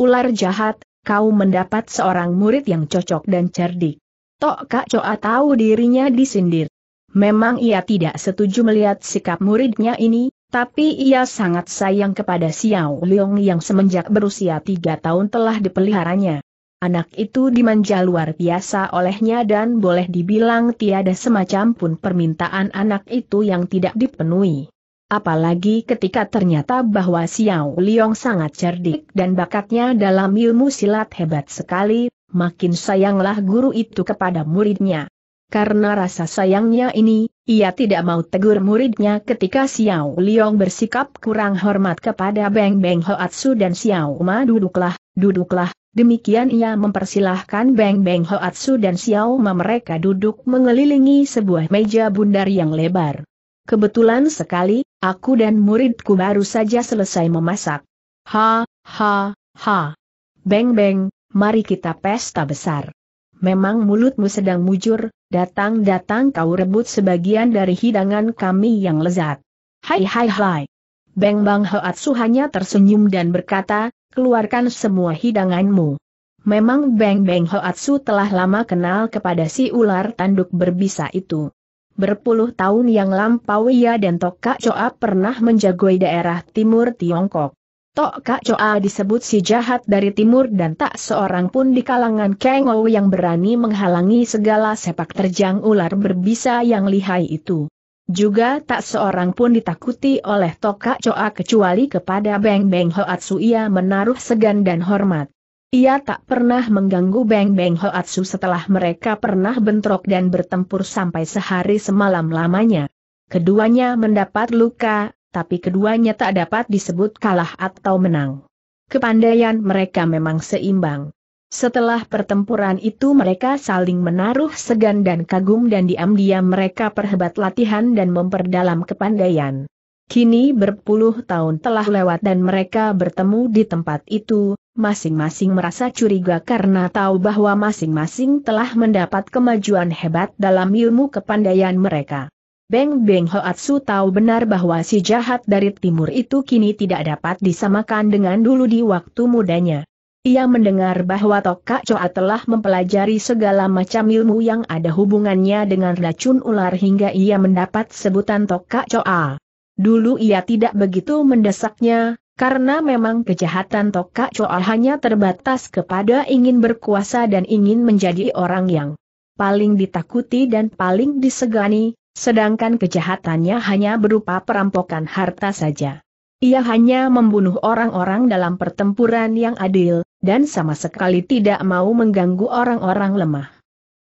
Ular jahat, kau mendapat seorang murid yang cocok dan cerdik. Tok Kak Coa tahu dirinya disindir. Memang ia tidak setuju melihat sikap muridnya ini, tapi ia sangat sayang kepada Xiao Leong yang semenjak berusia tiga tahun telah dipeliharanya. Anak itu dimanja luar biasa olehnya dan boleh dibilang tiada semacam pun permintaan anak itu yang tidak dipenuhi. Apalagi ketika ternyata bahwa Xiao Liong sangat cerdik dan bakatnya dalam ilmu silat hebat sekali, makin sayanglah guru itu kepada muridnya. Karena rasa sayangnya ini, ia tidak mau tegur muridnya ketika Xiao Liong bersikap kurang hormat kepada Beng Beng Hoatsu dan Xiao Ma duduklah, duduklah, Demikian ia mempersilahkan Beng Beng Hoatsu dan Xiao Ma mereka duduk mengelilingi sebuah meja bundar yang lebar. Kebetulan sekali, aku dan muridku baru saja selesai memasak. Ha, ha, ha. Beng Beng, mari kita pesta besar. Memang mulutmu sedang mujur, datang-datang kau rebut sebagian dari hidangan kami yang lezat. Hai hai hai. Beng Bang Hoatsu hanya tersenyum dan berkata, keluarkan semua hidanganmu. Memang Beng Beng Hoatsu telah lama kenal kepada si ular tanduk berbisa itu. Berpuluh tahun yang lampau ia dan Tok Kak Choa pernah menjagoi daerah timur Tiongkok. Tok Kak Choa disebut si jahat dari timur dan tak seorang pun di kalangan Kang yang berani menghalangi segala sepak terjang ular berbisa yang lihai itu. Juga tak seorang pun ditakuti oleh Toka Coa kecuali kepada Beng Beng Hoatsu ia menaruh segan dan hormat. Ia tak pernah mengganggu Beng Beng Hoatsu setelah mereka pernah bentrok dan bertempur sampai sehari semalam lamanya. Keduanya mendapat luka, tapi keduanya tak dapat disebut kalah atau menang. Kepandaian mereka memang seimbang. Setelah pertempuran itu mereka saling menaruh segan dan kagum dan diam-diam mereka perhebat latihan dan memperdalam kepandaian. Kini berpuluh tahun telah lewat dan mereka bertemu di tempat itu, masing-masing merasa curiga karena tahu bahwa masing-masing telah mendapat kemajuan hebat dalam ilmu kepandaian mereka. Beng Beng Hoatsu tahu benar bahwa si jahat dari timur itu kini tidak dapat disamakan dengan dulu di waktu mudanya. Ia mendengar bahwa Toka Coa telah mempelajari segala macam ilmu yang ada hubungannya dengan racun ular hingga ia mendapat sebutan Toka Coa. Dulu ia tidak begitu mendesaknya, karena memang kejahatan Toka Coa hanya terbatas kepada ingin berkuasa dan ingin menjadi orang yang paling ditakuti dan paling disegani, sedangkan kejahatannya hanya berupa perampokan harta saja. Ia hanya membunuh orang-orang dalam pertempuran yang adil, dan sama sekali tidak mau mengganggu orang-orang lemah.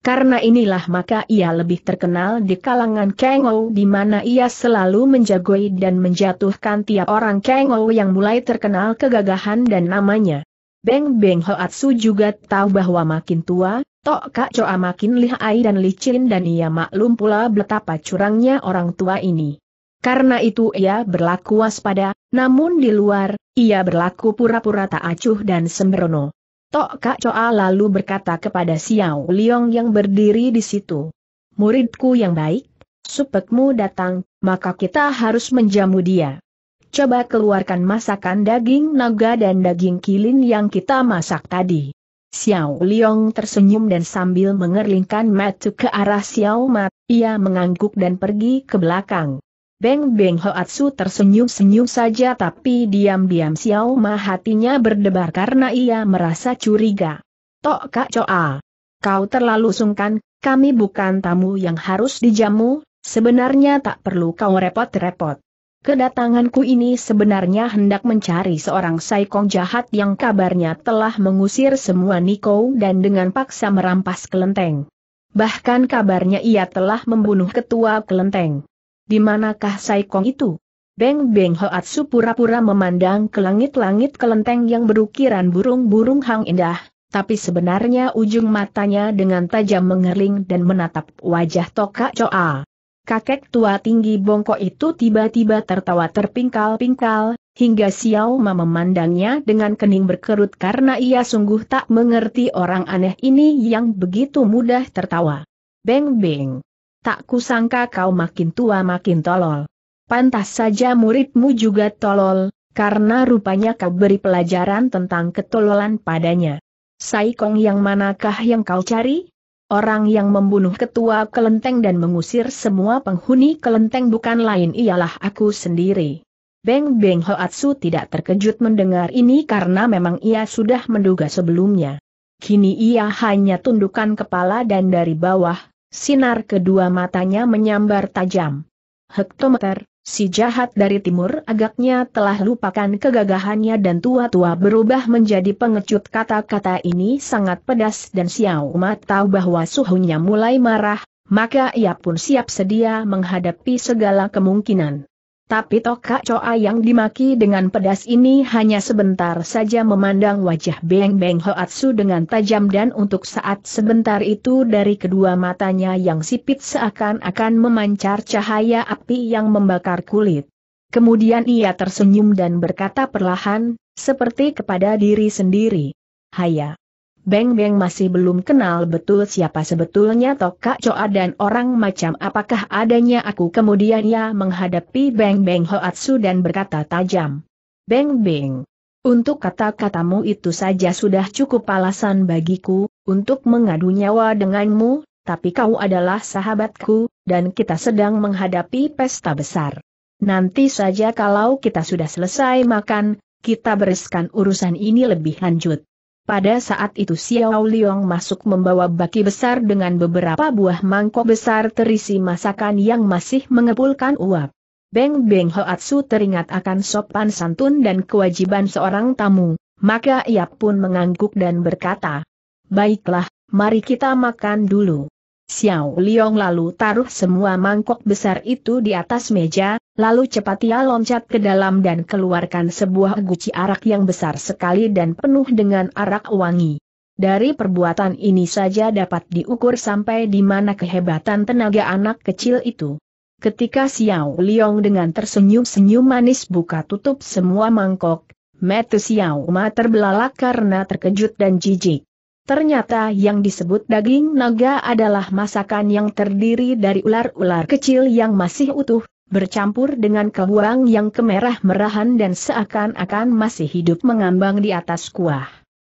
Karena inilah maka ia lebih terkenal di kalangan Kengou di mana ia selalu menjagoi dan menjatuhkan tiap orang Kengou yang mulai terkenal kegagahan dan namanya. Beng Beng Hoatsu juga tahu bahwa makin tua, Tok Kak Choa makin lihai dan licin dan ia maklum pula betapa curangnya orang tua ini. Karena itu ia berlaku waspada, namun di luar, ia berlaku pura-pura tak acuh dan sembrono. Tok Kak Choa lalu berkata kepada Xiao Liong yang berdiri di situ. Muridku yang baik, supekmu datang, maka kita harus menjamu dia. Coba keluarkan masakan daging naga dan daging kilin yang kita masak tadi. Xiao Liong tersenyum dan sambil mengerlingkan mata ke arah Xiao Mat, ia mengangguk dan pergi ke belakang. Beng Beng Hoatsu tersenyum-senyum saja tapi diam-diam Xiao Ma hatinya berdebar karena ia merasa curiga. Tok Kak Choa, kau terlalu sungkan, kami bukan tamu yang harus dijamu, sebenarnya tak perlu kau repot-repot. Kedatanganku ini sebenarnya hendak mencari seorang saikong jahat yang kabarnya telah mengusir semua Niko dan dengan paksa merampas kelenteng. Bahkan kabarnya ia telah membunuh ketua kelenteng. Di manakah Saikong itu? Beng Beng Hoatsu pura-pura memandang ke langit-langit kelenteng yang berukiran burung-burung hang indah, tapi sebenarnya ujung matanya dengan tajam mengering dan menatap wajah Toka Choa. Kakek tua tinggi bongkok itu tiba-tiba tertawa terpingkal-pingkal, hingga Xiao Ma memandangnya dengan kening berkerut karena ia sungguh tak mengerti orang aneh ini yang begitu mudah tertawa. Beng Beng tak kusangka kau makin tua makin tolol. Pantas saja muridmu juga tolol, karena rupanya kau beri pelajaran tentang ketololan padanya. Saikong yang manakah yang kau cari? Orang yang membunuh ketua kelenteng dan mengusir semua penghuni kelenteng bukan lain ialah aku sendiri. Beng Beng Hoatsu tidak terkejut mendengar ini karena memang ia sudah menduga sebelumnya. Kini ia hanya tundukkan kepala dan dari bawah, Sinar kedua matanya menyambar tajam. Hektometer, si jahat dari timur agaknya telah lupakan kegagahannya dan tua-tua berubah menjadi pengecut kata-kata ini sangat pedas dan Xiao Ma tahu bahwa suhunya mulai marah, maka ia pun siap sedia menghadapi segala kemungkinan. Tapi tokak Coa yang dimaki dengan pedas ini hanya sebentar saja memandang wajah Beng Beng Hoatsu dengan tajam dan untuk saat sebentar itu dari kedua matanya yang sipit seakan-akan memancar cahaya api yang membakar kulit. Kemudian ia tersenyum dan berkata perlahan, seperti kepada diri sendiri. Haya. Beng Beng masih belum kenal betul siapa sebetulnya Tok Kak Choa dan orang macam apakah adanya aku kemudian ia menghadapi Beng Beng Hoatsu dan berkata tajam. Beng Beng, untuk kata-katamu itu saja sudah cukup alasan bagiku, untuk mengadu nyawa denganmu, tapi kau adalah sahabatku, dan kita sedang menghadapi pesta besar. Nanti saja kalau kita sudah selesai makan, kita bereskan urusan ini lebih lanjut. Pada saat itu Xiao Liong masuk membawa baki besar dengan beberapa buah mangkok besar terisi masakan yang masih mengepulkan uap. Beng Beng Hoatsu teringat akan sopan santun dan kewajiban seorang tamu, maka ia pun mengangguk dan berkata, Baiklah, mari kita makan dulu. Xiao Liong lalu taruh semua mangkok besar itu di atas meja, lalu cepat ia loncat ke dalam dan keluarkan sebuah guci arak yang besar sekali dan penuh dengan arak wangi. Dari perbuatan ini saja dapat diukur sampai di mana kehebatan tenaga anak kecil itu. Ketika Xiao Liong dengan tersenyum-senyum manis buka tutup semua mangkok, mata Xiao Ma terbelalak karena terkejut dan jijik. Ternyata yang disebut daging naga adalah masakan yang terdiri dari ular-ular kecil yang masih utuh, bercampur dengan kebuang yang kemerah-merahan dan seakan-akan masih hidup mengambang di atas kuah.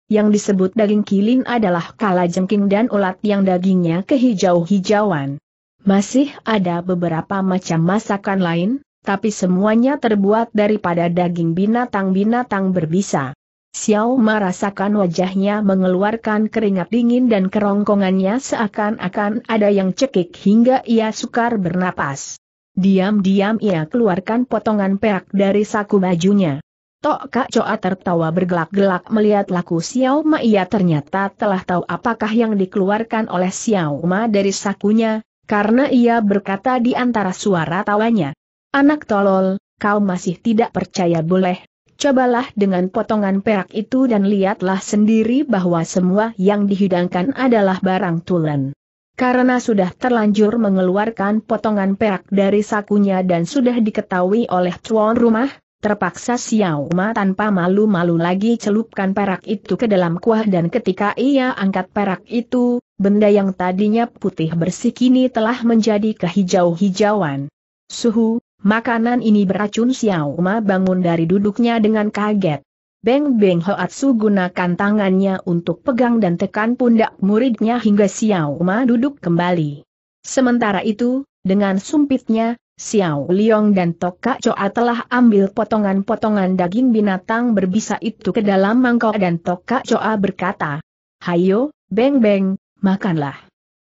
Yang disebut daging kilin adalah kalajengking dan ulat yang dagingnya kehijau-hijauan. Masih ada beberapa macam masakan lain, tapi semuanya terbuat daripada daging binatang-binatang berbisa. Xiao merasakan wajahnya mengeluarkan keringat dingin dan kerongkongannya seakan-akan ada yang cekik hingga ia sukar bernapas. Diam-diam ia keluarkan potongan perak dari saku bajunya. Tok Kak Choa tertawa bergelak-gelak melihat laku Xiao Ma ia ternyata telah tahu apakah yang dikeluarkan oleh Xiao Ma dari sakunya, karena ia berkata di antara suara tawanya. Anak tolol, kau masih tidak percaya boleh, Cobalah dengan potongan perak itu dan lihatlah sendiri bahwa semua yang dihidangkan adalah barang tulen. Karena sudah terlanjur mengeluarkan potongan perak dari sakunya dan sudah diketahui oleh tuan rumah, terpaksa Xiao Ma tanpa malu-malu lagi celupkan perak itu ke dalam kuah dan ketika ia angkat perak itu, benda yang tadinya putih bersih kini telah menjadi kehijau-hijauan. Suhu, Makanan ini beracun Xiao Ma bangun dari duduknya dengan kaget. Beng Beng Hoatsu gunakan tangannya untuk pegang dan tekan pundak muridnya hingga Xiao Ma duduk kembali. Sementara itu, dengan sumpitnya, Xiao Liong dan Toka Choa telah ambil potongan-potongan daging binatang berbisa itu ke dalam mangkok dan Toka Choa berkata, Hayo, Beng Beng, makanlah.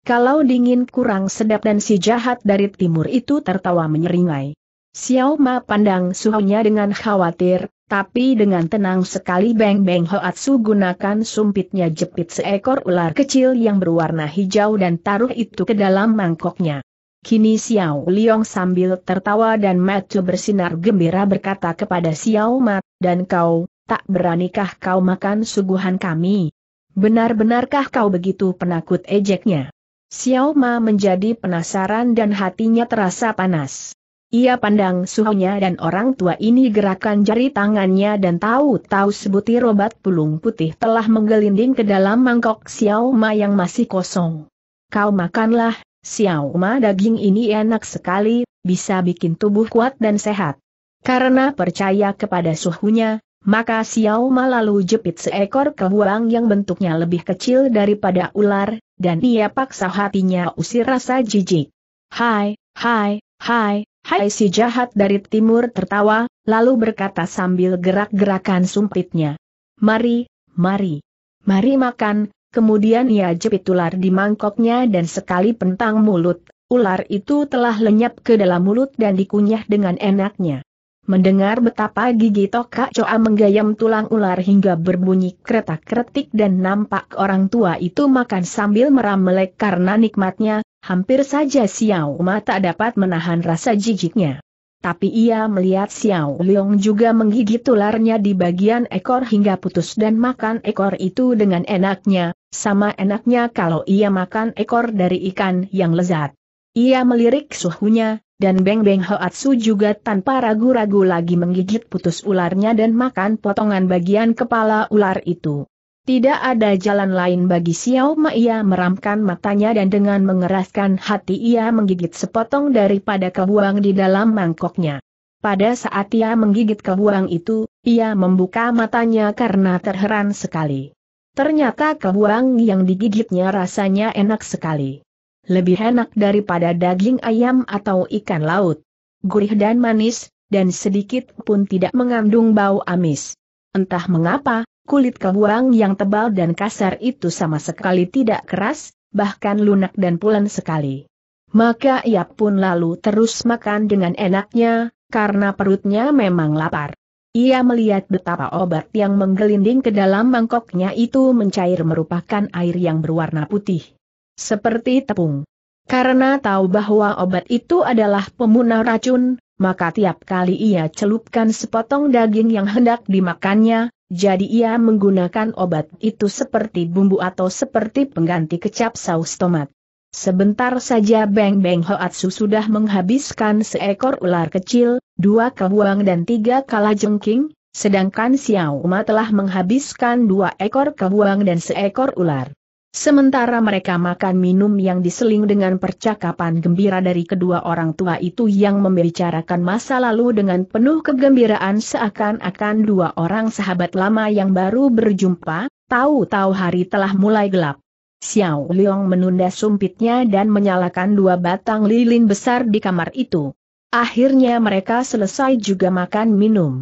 Kalau dingin kurang sedap dan si jahat dari timur itu tertawa menyeringai. Xiao Ma pandang suhunya dengan khawatir, tapi dengan tenang sekali Beng Beng Hoatsu gunakan sumpitnya jepit seekor ular kecil yang berwarna hijau dan taruh itu ke dalam mangkoknya. Kini Xiao Liong sambil tertawa dan mata bersinar gembira berkata kepada Xiao Ma, dan kau, tak beranikah kau makan suguhan kami? Benar-benarkah kau begitu penakut ejeknya? Xiao Ma menjadi penasaran dan hatinya terasa panas. Ia pandang suhunya dan orang tua ini gerakan jari tangannya dan tahu-tahu sebutir obat pulung putih telah menggelinding ke dalam mangkok Xiao Ma yang masih kosong. Kau makanlah, Xiao Ma daging ini enak sekali, bisa bikin tubuh kuat dan sehat. Karena percaya kepada suhunya, maka Xiao Ma lalu jepit seekor kebuang yang bentuknya lebih kecil daripada ular, dan ia paksa hatinya usir rasa jijik. Hai, hai, hai, Hai si jahat dari timur tertawa, lalu berkata sambil gerak-gerakan sumpitnya. Mari, mari. Mari makan, kemudian ia jepit ular di mangkoknya dan sekali pentang mulut, ular itu telah lenyap ke dalam mulut dan dikunyah dengan enaknya. Mendengar betapa gigi Toka coa menggayam tulang ular hingga berbunyi kretak-kretik dan nampak orang tua itu makan sambil meramelek karena nikmatnya, Hampir saja Xiao Ma tak dapat menahan rasa jijiknya. Tapi ia melihat Xiao Leong juga menggigit ularnya di bagian ekor hingga putus dan makan ekor itu dengan enaknya, sama enaknya kalau ia makan ekor dari ikan yang lezat. Ia melirik suhunya, dan Beng Beng Hoatsu juga tanpa ragu-ragu lagi menggigit putus ularnya dan makan potongan bagian kepala ular itu. Tidak ada jalan lain bagi Xiao Ma ia meramkan matanya dan dengan mengeraskan hati ia menggigit sepotong daripada kebuang di dalam mangkoknya. Pada saat ia menggigit kebuang itu, ia membuka matanya karena terheran sekali. Ternyata kebuang yang digigitnya rasanya enak sekali. Lebih enak daripada daging ayam atau ikan laut. Gurih dan manis, dan sedikit pun tidak mengandung bau amis. Entah mengapa, Kulit kebuang yang tebal dan kasar itu sama sekali tidak keras, bahkan lunak dan pulen sekali. Maka ia pun lalu terus makan dengan enaknya, karena perutnya memang lapar. Ia melihat betapa obat yang menggelinding ke dalam mangkoknya itu mencair merupakan air yang berwarna putih. Seperti tepung. Karena tahu bahwa obat itu adalah pemunah racun, maka tiap kali ia celupkan sepotong daging yang hendak dimakannya, jadi ia menggunakan obat itu seperti bumbu atau seperti pengganti kecap saus tomat. Sebentar saja Beng Beng Hoatsu sudah menghabiskan seekor ular kecil, dua kebuang dan tiga kala jengking, sedangkan Xiao Ma telah menghabiskan dua ekor kebuang dan seekor ular. Sementara mereka makan minum yang diseling dengan percakapan gembira dari kedua orang tua itu yang membicarakan masa lalu dengan penuh kegembiraan seakan-akan dua orang sahabat lama yang baru berjumpa, tahu-tahu hari telah mulai gelap. Xiao Liang menunda sumpitnya dan menyalakan dua batang lilin besar di kamar itu. Akhirnya mereka selesai juga makan minum.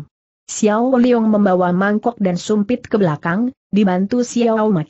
Xiao Liang membawa mangkok dan sumpit ke belakang, Dibantu Xiao Ma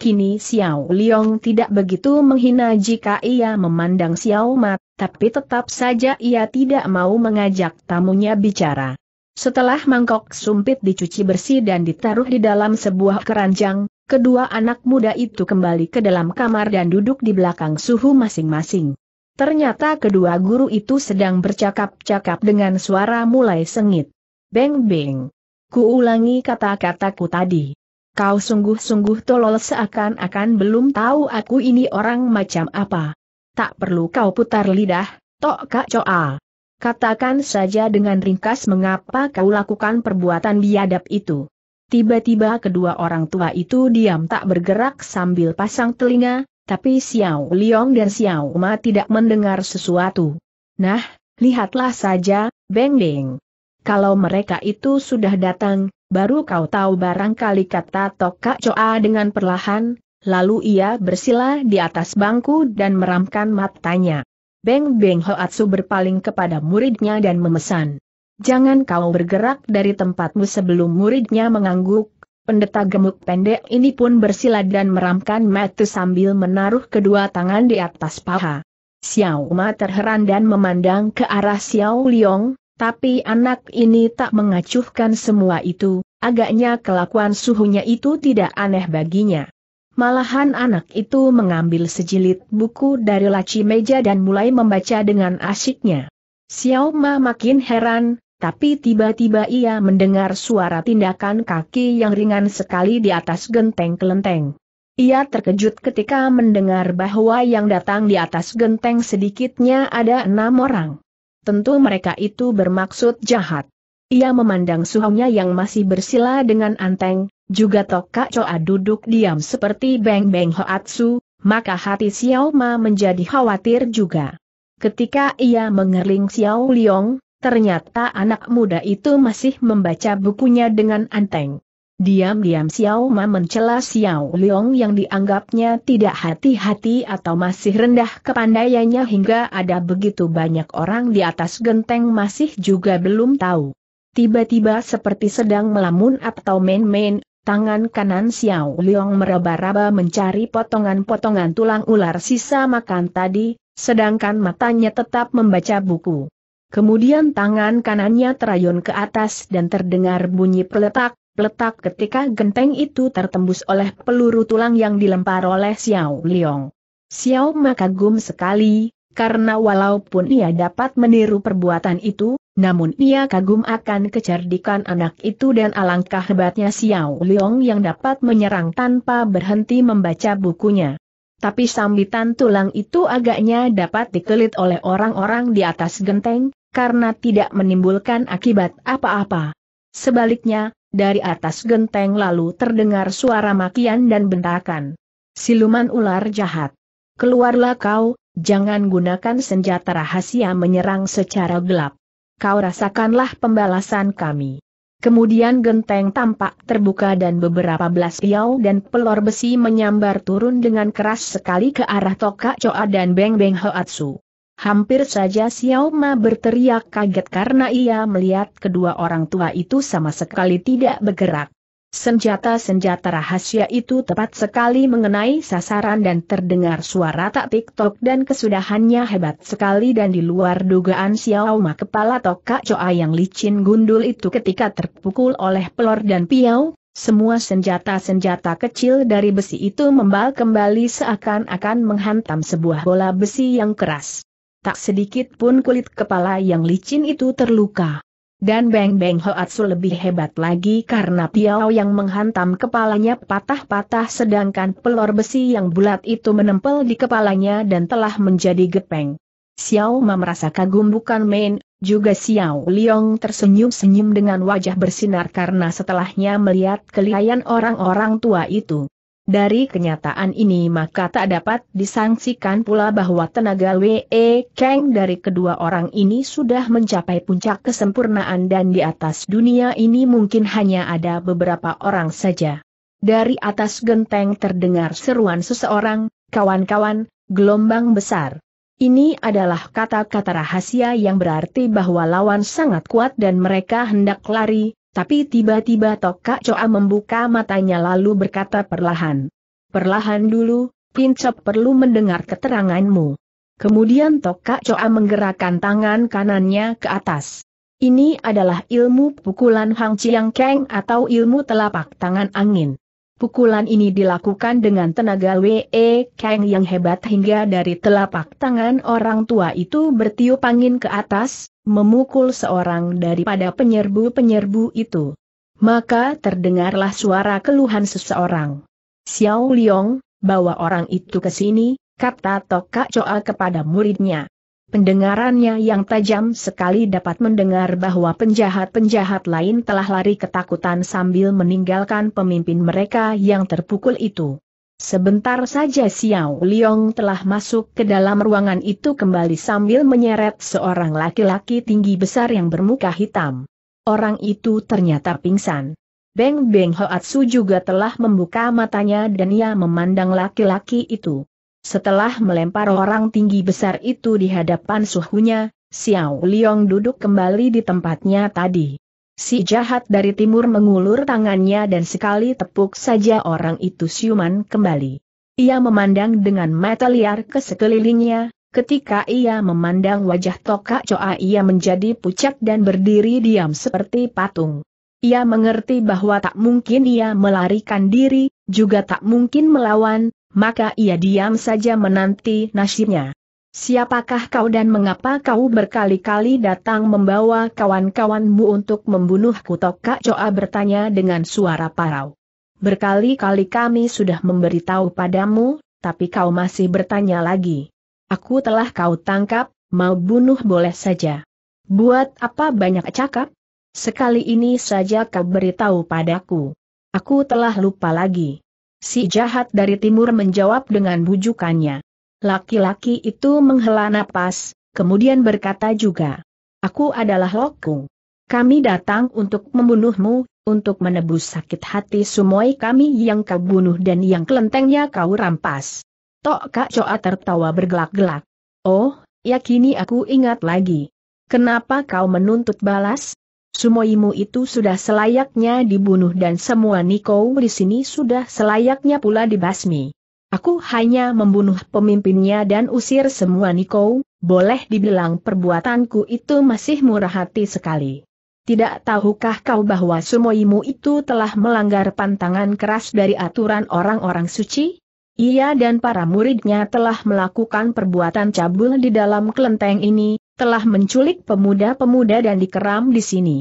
Xiao Liong tidak begitu menghina jika ia memandang Xiao Ma, tapi tetap saja ia tidak mau mengajak tamunya bicara. Setelah mangkok sumpit dicuci bersih dan ditaruh di dalam sebuah keranjang, kedua anak muda itu kembali ke dalam kamar dan duduk di belakang suhu masing-masing. Ternyata kedua guru itu sedang bercakap-cakap dengan suara mulai sengit. Beng-beng. kuulangi kata-kataku tadi. Kau sungguh-sungguh tolol seakan-akan belum tahu aku ini orang macam apa. Tak perlu kau putar lidah, tok kak coa. Katakan saja dengan ringkas mengapa kau lakukan perbuatan biadab itu. Tiba-tiba kedua orang tua itu diam tak bergerak sambil pasang telinga, tapi Xiao Liong dan Xiao Ma tidak mendengar sesuatu. Nah, lihatlah saja, Beng Beng. Kalau mereka itu sudah datang, Baru kau tahu barangkali kata Toka Coa dengan perlahan, lalu ia bersila di atas bangku dan meramkan matanya. Beng Beng Hoatsu berpaling kepada muridnya dan memesan. Jangan kau bergerak dari tempatmu sebelum muridnya mengangguk, pendeta gemuk pendek ini pun bersila dan meramkan mata sambil menaruh kedua tangan di atas paha. Xiao Ma terheran dan memandang ke arah Xiao Liong, tapi anak ini tak mengacuhkan semua itu, agaknya kelakuan suhunya itu tidak aneh baginya. Malahan anak itu mengambil sejilid buku dari laci meja dan mulai membaca dengan asyiknya. Xiao Ma makin heran, tapi tiba-tiba ia mendengar suara tindakan kaki yang ringan sekali di atas genteng kelenteng. Ia terkejut ketika mendengar bahwa yang datang di atas genteng sedikitnya ada enam orang tentu mereka itu bermaksud jahat. Ia memandang suhunya yang masih bersila dengan anteng, juga toka Coa duduk diam seperti Beng Beng Hoatsu, maka hati Xiao Ma menjadi khawatir juga. Ketika ia mengerling Xiao Liong, ternyata anak muda itu masih membaca bukunya dengan anteng. Diam-diam Xiao Ma mencela Xiao Leong yang dianggapnya tidak hati-hati atau masih rendah kepandaiannya hingga ada begitu banyak orang di atas genteng masih juga belum tahu. Tiba-tiba seperti sedang melamun atau main-main, tangan kanan Xiao Leong meraba-raba mencari potongan-potongan tulang ular sisa makan tadi, sedangkan matanya tetap membaca buku. Kemudian tangan kanannya terayun ke atas dan terdengar bunyi peletak, Letak ketika genteng itu tertembus oleh peluru tulang yang dilempar oleh Xiao Liong. Xiao makagum sekali, karena walaupun ia dapat meniru perbuatan itu, namun ia kagum akan kecerdikan anak itu dan alangkah hebatnya Xiao Liong yang dapat menyerang tanpa berhenti membaca bukunya. Tapi sambitan tulang itu agaknya dapat dikelit oleh orang-orang di atas genteng, karena tidak menimbulkan akibat apa-apa. Sebaliknya, dari atas genteng lalu terdengar suara makian dan bentakan. Siluman ular jahat. Keluarlah kau, jangan gunakan senjata rahasia menyerang secara gelap. Kau rasakanlah pembalasan kami. Kemudian genteng tampak terbuka dan beberapa belas piau dan pelor besi menyambar turun dengan keras sekali ke arah Toka Coa dan Beng Beng Hoatsu. Hampir saja Xiao Ma berteriak kaget karena ia melihat kedua orang tua itu sama sekali tidak bergerak. Senjata-senjata rahasia itu tepat sekali mengenai sasaran dan terdengar suara tak tiktok dan kesudahannya hebat sekali dan di luar dugaan Xiao Ma kepala tokak Coa yang licin gundul itu ketika terpukul oleh pelor dan piau, semua senjata-senjata kecil dari besi itu membal kembali seakan-akan menghantam sebuah bola besi yang keras tak sedikit pun kulit kepala yang licin itu terluka. Dan Beng Beng Hoatsu lebih hebat lagi karena piau yang menghantam kepalanya patah-patah sedangkan pelor besi yang bulat itu menempel di kepalanya dan telah menjadi gepeng. Xiao Ma merasa kagum bukan main, juga Xiao Liong tersenyum-senyum dengan wajah bersinar karena setelahnya melihat kelihayan orang-orang tua itu. Dari kenyataan ini maka tak dapat disangsikan pula bahwa tenaga W.E. Kang dari kedua orang ini sudah mencapai puncak kesempurnaan dan di atas dunia ini mungkin hanya ada beberapa orang saja. Dari atas genteng terdengar seruan seseorang, kawan-kawan, gelombang besar. Ini adalah kata-kata rahasia yang berarti bahwa lawan sangat kuat dan mereka hendak lari, tapi tiba-tiba Tokak Coa membuka matanya lalu berkata perlahan. Perlahan dulu, Pincep perlu mendengar keteranganmu. Kemudian Tokak Coa menggerakkan tangan kanannya ke atas. Ini adalah ilmu pukulan Hang Chiang Keng atau ilmu telapak tangan angin. Pukulan ini dilakukan dengan tenaga W.E. Kang yang hebat hingga dari telapak tangan orang tua itu bertiup angin ke atas, memukul seorang daripada penyerbu-penyerbu itu. Maka terdengarlah suara keluhan seseorang. Xiao Liong, bawa orang itu ke sini, kata Tok Kak Choa kepada muridnya. Pendengarannya yang tajam sekali dapat mendengar bahwa penjahat-penjahat lain telah lari ketakutan sambil meninggalkan pemimpin mereka yang terpukul itu. Sebentar saja Xiao Liong telah masuk ke dalam ruangan itu kembali sambil menyeret seorang laki-laki tinggi besar yang bermuka hitam. Orang itu ternyata pingsan. Beng Beng Hoatsu juga telah membuka matanya dan ia memandang laki-laki itu. Setelah melempar orang tinggi besar itu di hadapan suhunya, Xiao Liong duduk kembali di tempatnya tadi. Si jahat dari timur mengulur tangannya dan sekali tepuk saja orang itu siuman kembali. Ia memandang dengan mata liar ke sekelilingnya, ketika ia memandang wajah Toka Coa ia menjadi pucat dan berdiri diam seperti patung. Ia mengerti bahwa tak mungkin ia melarikan diri, juga tak mungkin melawan, maka ia diam saja menanti nasibnya. Siapakah kau dan mengapa kau berkali-kali datang membawa kawan-kawanmu untuk membunuhku? Tokak Coa bertanya dengan suara parau. Berkali-kali kami sudah memberitahu padamu, tapi kau masih bertanya lagi. Aku telah kau tangkap, mau bunuh boleh saja. Buat apa banyak cakap? Sekali ini saja kau beritahu padaku. Aku telah lupa lagi. Si jahat dari timur menjawab dengan bujukannya. Laki-laki itu menghela napas, kemudian berkata juga. Aku adalah Lokung. Kami datang untuk membunuhmu, untuk menebus sakit hati semua kami yang kau bunuh dan yang kelentengnya kau rampas. Tok Kak Coa tertawa bergelak-gelak. Oh, yakini aku ingat lagi. Kenapa kau menuntut balas? Sumoimu itu sudah selayaknya dibunuh dan semua Niko di sini sudah selayaknya pula dibasmi. Aku hanya membunuh pemimpinnya dan usir semua Niko, boleh dibilang perbuatanku itu masih murah hati sekali. Tidak tahukah kau bahwa sumoimu itu telah melanggar pantangan keras dari aturan orang-orang suci? Ia dan para muridnya telah melakukan perbuatan cabul di dalam kelenteng ini, telah menculik pemuda-pemuda dan dikeram di sini.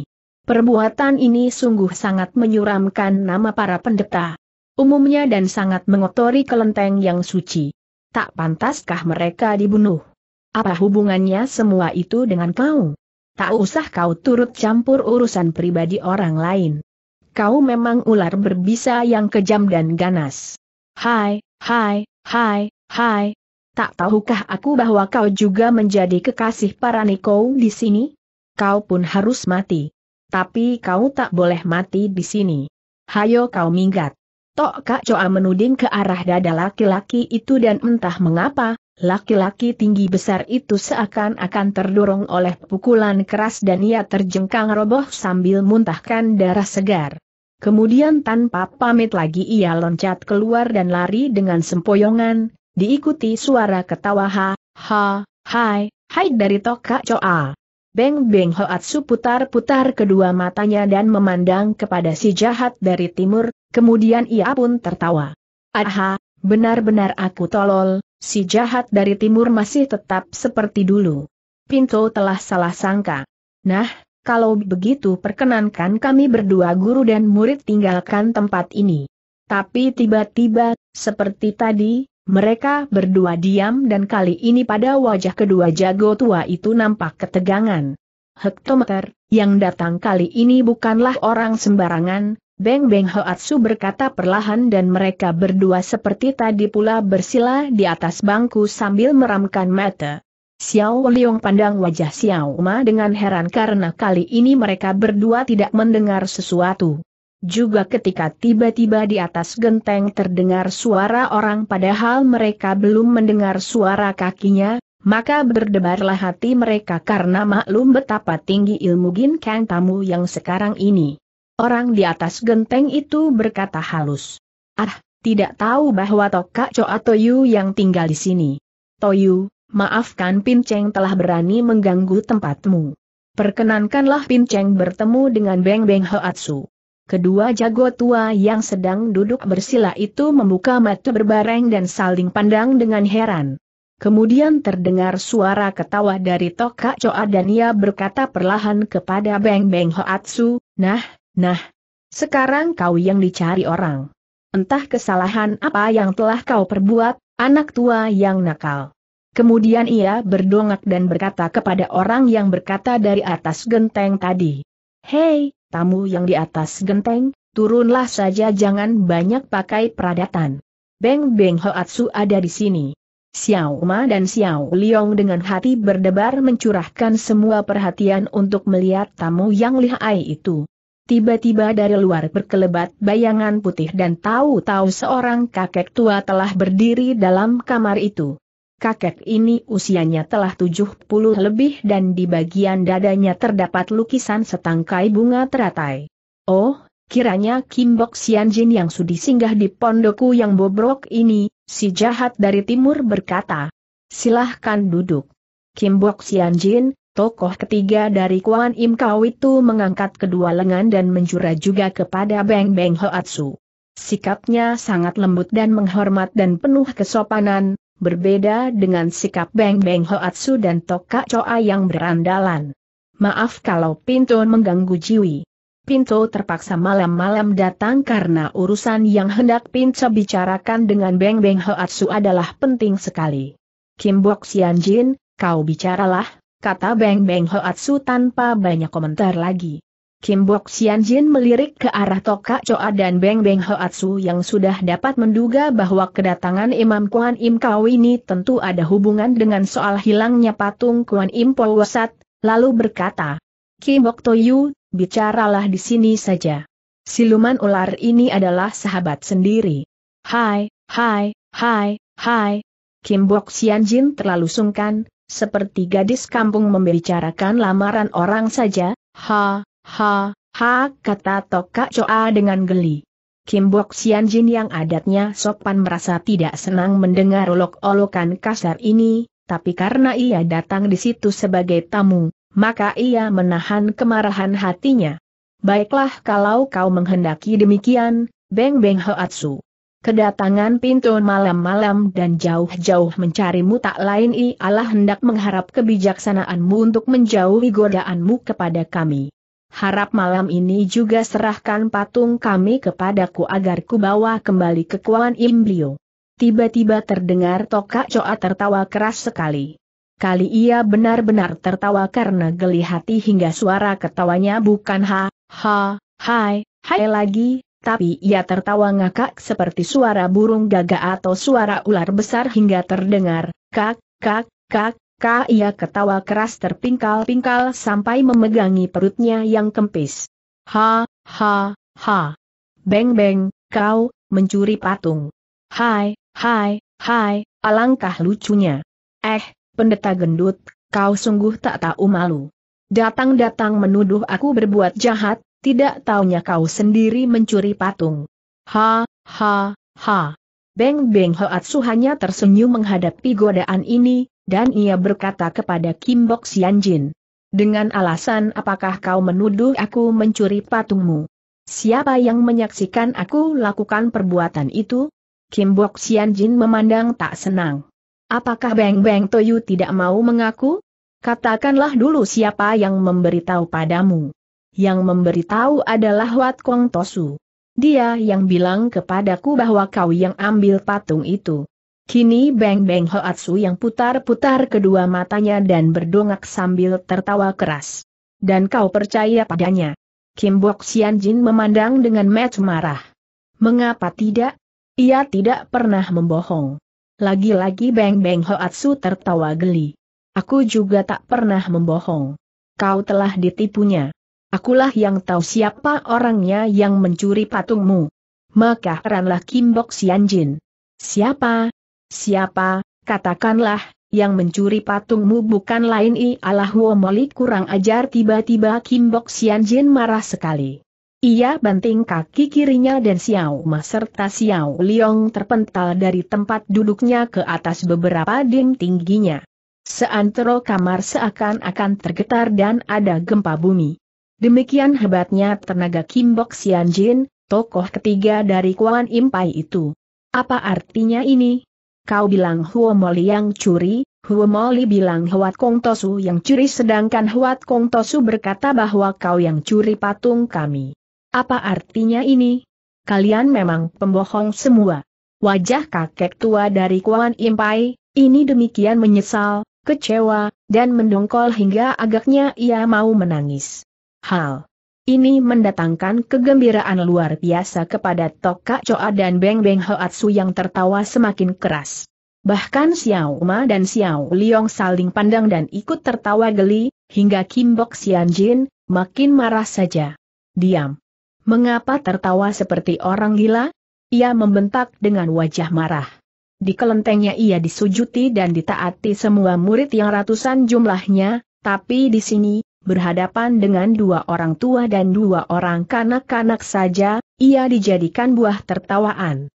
Perbuatan ini sungguh sangat menyuramkan nama para pendeta. Umumnya dan sangat mengotori kelenteng yang suci. Tak pantaskah mereka dibunuh? Apa hubungannya semua itu dengan kau? Tak usah kau turut campur urusan pribadi orang lain. Kau memang ular berbisa yang kejam dan ganas. Hai, hai, hai, hai, tak tahukah aku bahwa kau juga menjadi kekasih para Niko di sini? Kau pun harus mati. Tapi kau tak boleh mati di sini. Hayo kau minggat. Tok Kak Coa menuding ke arah dada laki-laki itu dan entah mengapa, laki-laki tinggi besar itu seakan-akan terdorong oleh pukulan keras dan ia terjengkang roboh sambil muntahkan darah segar. Kemudian tanpa pamit lagi ia loncat keluar dan lari dengan sempoyongan, diikuti suara ketawa ha, ha, hai, hai dari Toka coa Beng Beng Hoatsu putar-putar kedua matanya dan memandang kepada si jahat dari timur, kemudian ia pun tertawa. Aha, benar-benar aku tolol, si jahat dari timur masih tetap seperti dulu. Pinto telah salah sangka. Nah, kalau begitu perkenankan kami berdua guru dan murid tinggalkan tempat ini. Tapi tiba-tiba, seperti tadi, mereka berdua diam dan kali ini pada wajah kedua jago tua itu nampak ketegangan. Hektometer, yang datang kali ini bukanlah orang sembarangan, Beng Beng Hoatsu berkata perlahan dan mereka berdua seperti tadi pula bersila di atas bangku sambil meramkan mata. Xiao Liong pandang wajah Xiao Ma dengan heran karena kali ini mereka berdua tidak mendengar sesuatu. Juga ketika tiba-tiba di atas genteng terdengar suara orang padahal mereka belum mendengar suara kakinya, maka berdebarlah hati mereka karena maklum betapa tinggi ilmu ginkang tamu yang sekarang ini. Orang di atas genteng itu berkata halus. Ah, tidak tahu bahwa Toka Choa Toyu yang tinggal di sini. Toyu, maafkan Pinceng telah berani mengganggu tempatmu. Perkenankanlah Pinceng bertemu dengan Beng Beng Hoatsu. Kedua jago tua yang sedang duduk bersila itu membuka mata berbareng dan saling pandang dengan heran. Kemudian terdengar suara ketawa dari Toka Coa dan ia berkata perlahan kepada Beng Beng Hoatsu, Nah, nah, sekarang kau yang dicari orang. Entah kesalahan apa yang telah kau perbuat, anak tua yang nakal. Kemudian ia berdongak dan berkata kepada orang yang berkata dari atas genteng tadi. Hei, tamu yang di atas genteng, turunlah saja jangan banyak pakai peradatan. Beng Beng Hoatsu ada di sini. Xiao Ma dan Xiao Liong dengan hati berdebar mencurahkan semua perhatian untuk melihat tamu yang lihai itu. Tiba-tiba dari luar berkelebat bayangan putih dan tahu-tahu seorang kakek tua telah berdiri dalam kamar itu kakek ini usianya telah 70 lebih dan di bagian dadanya terdapat lukisan setangkai bunga teratai. Oh, kiranya Kim Bok Sianjin yang sudi singgah di pondokku yang bobrok ini, si jahat dari timur berkata. Silahkan duduk. Kim Bok Sianjin, tokoh ketiga dari Kuan Im Kau itu mengangkat kedua lengan dan menjura juga kepada Beng Beng Hoatsu. Sikapnya sangat lembut dan menghormat dan penuh kesopanan, berbeda dengan sikap Beng Beng Hoatsu dan Toka Choa yang berandalan. Maaf kalau Pinto mengganggu Jiwi. Pinto terpaksa malam-malam datang karena urusan yang hendak Pinto bicarakan dengan Beng Beng Hoatsu adalah penting sekali. Kim Bok Sian Jin, kau bicaralah, kata Beng Beng Hoatsu tanpa banyak komentar lagi. Kim Bok Jin melirik ke arah Toka Choa dan Beng Beng Hoatsu yang sudah dapat menduga bahwa kedatangan Imam Kuan Im Kau ini tentu ada hubungan dengan soal hilangnya patung Kuan Im Po Wasat, lalu berkata, Kim Bok Toyu, bicaralah di sini saja. Siluman ular ini adalah sahabat sendiri. Hai, hai, hai, hai. Kim Bok Jin terlalu sungkan, seperti gadis kampung membicarakan lamaran orang saja, ha, Ha, ha, kata Toka Choa dengan geli. Kim Bok Sian Jin yang adatnya sopan merasa tidak senang mendengar olok-olokan kasar ini, tapi karena ia datang di situ sebagai tamu, maka ia menahan kemarahan hatinya. Baiklah kalau kau menghendaki demikian, Beng Beng Hoatsu. Kedatangan pintu malam-malam dan jauh-jauh mencarimu tak lain ialah hendak mengharap kebijaksanaanmu untuk menjauhi godaanmu kepada kami harap malam ini juga serahkan patung kami kepadaku agar ku bawa kembali ke Kuan Tiba-tiba terdengar Toka Coa tertawa keras sekali. Kali ia benar-benar tertawa karena geli hati hingga suara ketawanya bukan ha, ha, hai, hai lagi, tapi ia tertawa ngakak seperti suara burung gagak atau suara ular besar hingga terdengar, kak, kak, kak, Ka ia ketawa keras terpingkal-pingkal sampai memegangi perutnya yang kempis. Ha, ha, ha. Beng beng, kau, mencuri patung. Hai, hai, hai, alangkah lucunya. Eh, pendeta gendut, kau sungguh tak tahu malu. Datang-datang menuduh aku berbuat jahat, tidak taunya kau sendiri mencuri patung. Ha, ha, ha. Beng Beng Hoat suhanya tersenyum menghadapi godaan ini, dan ia berkata kepada Kim Bok Sian Dengan alasan apakah kau menuduh aku mencuri patungmu? Siapa yang menyaksikan aku lakukan perbuatan itu? Kim Bok Sian memandang tak senang. Apakah Beng Beng Toyu tidak mau mengaku? Katakanlah dulu siapa yang memberitahu padamu. Yang memberitahu adalah Wat Kong Tosu. Dia yang bilang kepadaku bahwa kau yang ambil patung itu. Kini Beng Beng Hoatsu yang putar-putar kedua matanya dan berdongak sambil tertawa keras. Dan kau percaya padanya. Kim Bok Sian Jin memandang dengan mat marah. Mengapa tidak? Ia tidak pernah membohong. Lagi-lagi Beng Beng Hoatsu tertawa geli. Aku juga tak pernah membohong. Kau telah ditipunya. Akulah yang tahu siapa orangnya yang mencuri patungmu. Maka heranlah Kim Bok Sian Jin. Siapa? Siapa, katakanlah, yang mencuri patungmu bukan lain ialah Womoli kurang ajar tiba-tiba Kim Bok Sian Jin marah sekali. Ia banting kaki kirinya dan Xiao Ma serta Xiao Liong terpental dari tempat duduknya ke atas beberapa ding tingginya. Seantero kamar seakan-akan tergetar dan ada gempa bumi. Demikian hebatnya tenaga Kim Bok Sian Jin, tokoh ketiga dari Kuan Impai itu. Apa artinya ini? Kau bilang Huo Moli yang curi, Huo Moli bilang Huat Kong Tosu yang curi sedangkan Huat Kong Tosu berkata bahwa kau yang curi patung kami. Apa artinya ini? Kalian memang pembohong semua. Wajah kakek tua dari Kuan Impai, ini demikian menyesal, kecewa, dan mendongkol hingga agaknya ia mau menangis. Hal ini mendatangkan kegembiraan luar biasa kepada Toka Coa Choa dan Beng Beng Hoatsu yang tertawa semakin keras. Bahkan Xiao Ma dan Xiao Liong saling pandang dan ikut tertawa geli, hingga Kim Bok Sian Jin, makin marah saja. Diam. Mengapa tertawa seperti orang gila? Ia membentak dengan wajah marah. Di kelentengnya ia disujuti dan ditaati semua murid yang ratusan jumlahnya, tapi di sini, berhadapan dengan dua orang tua dan dua orang kanak-kanak saja, ia dijadikan buah tertawaan.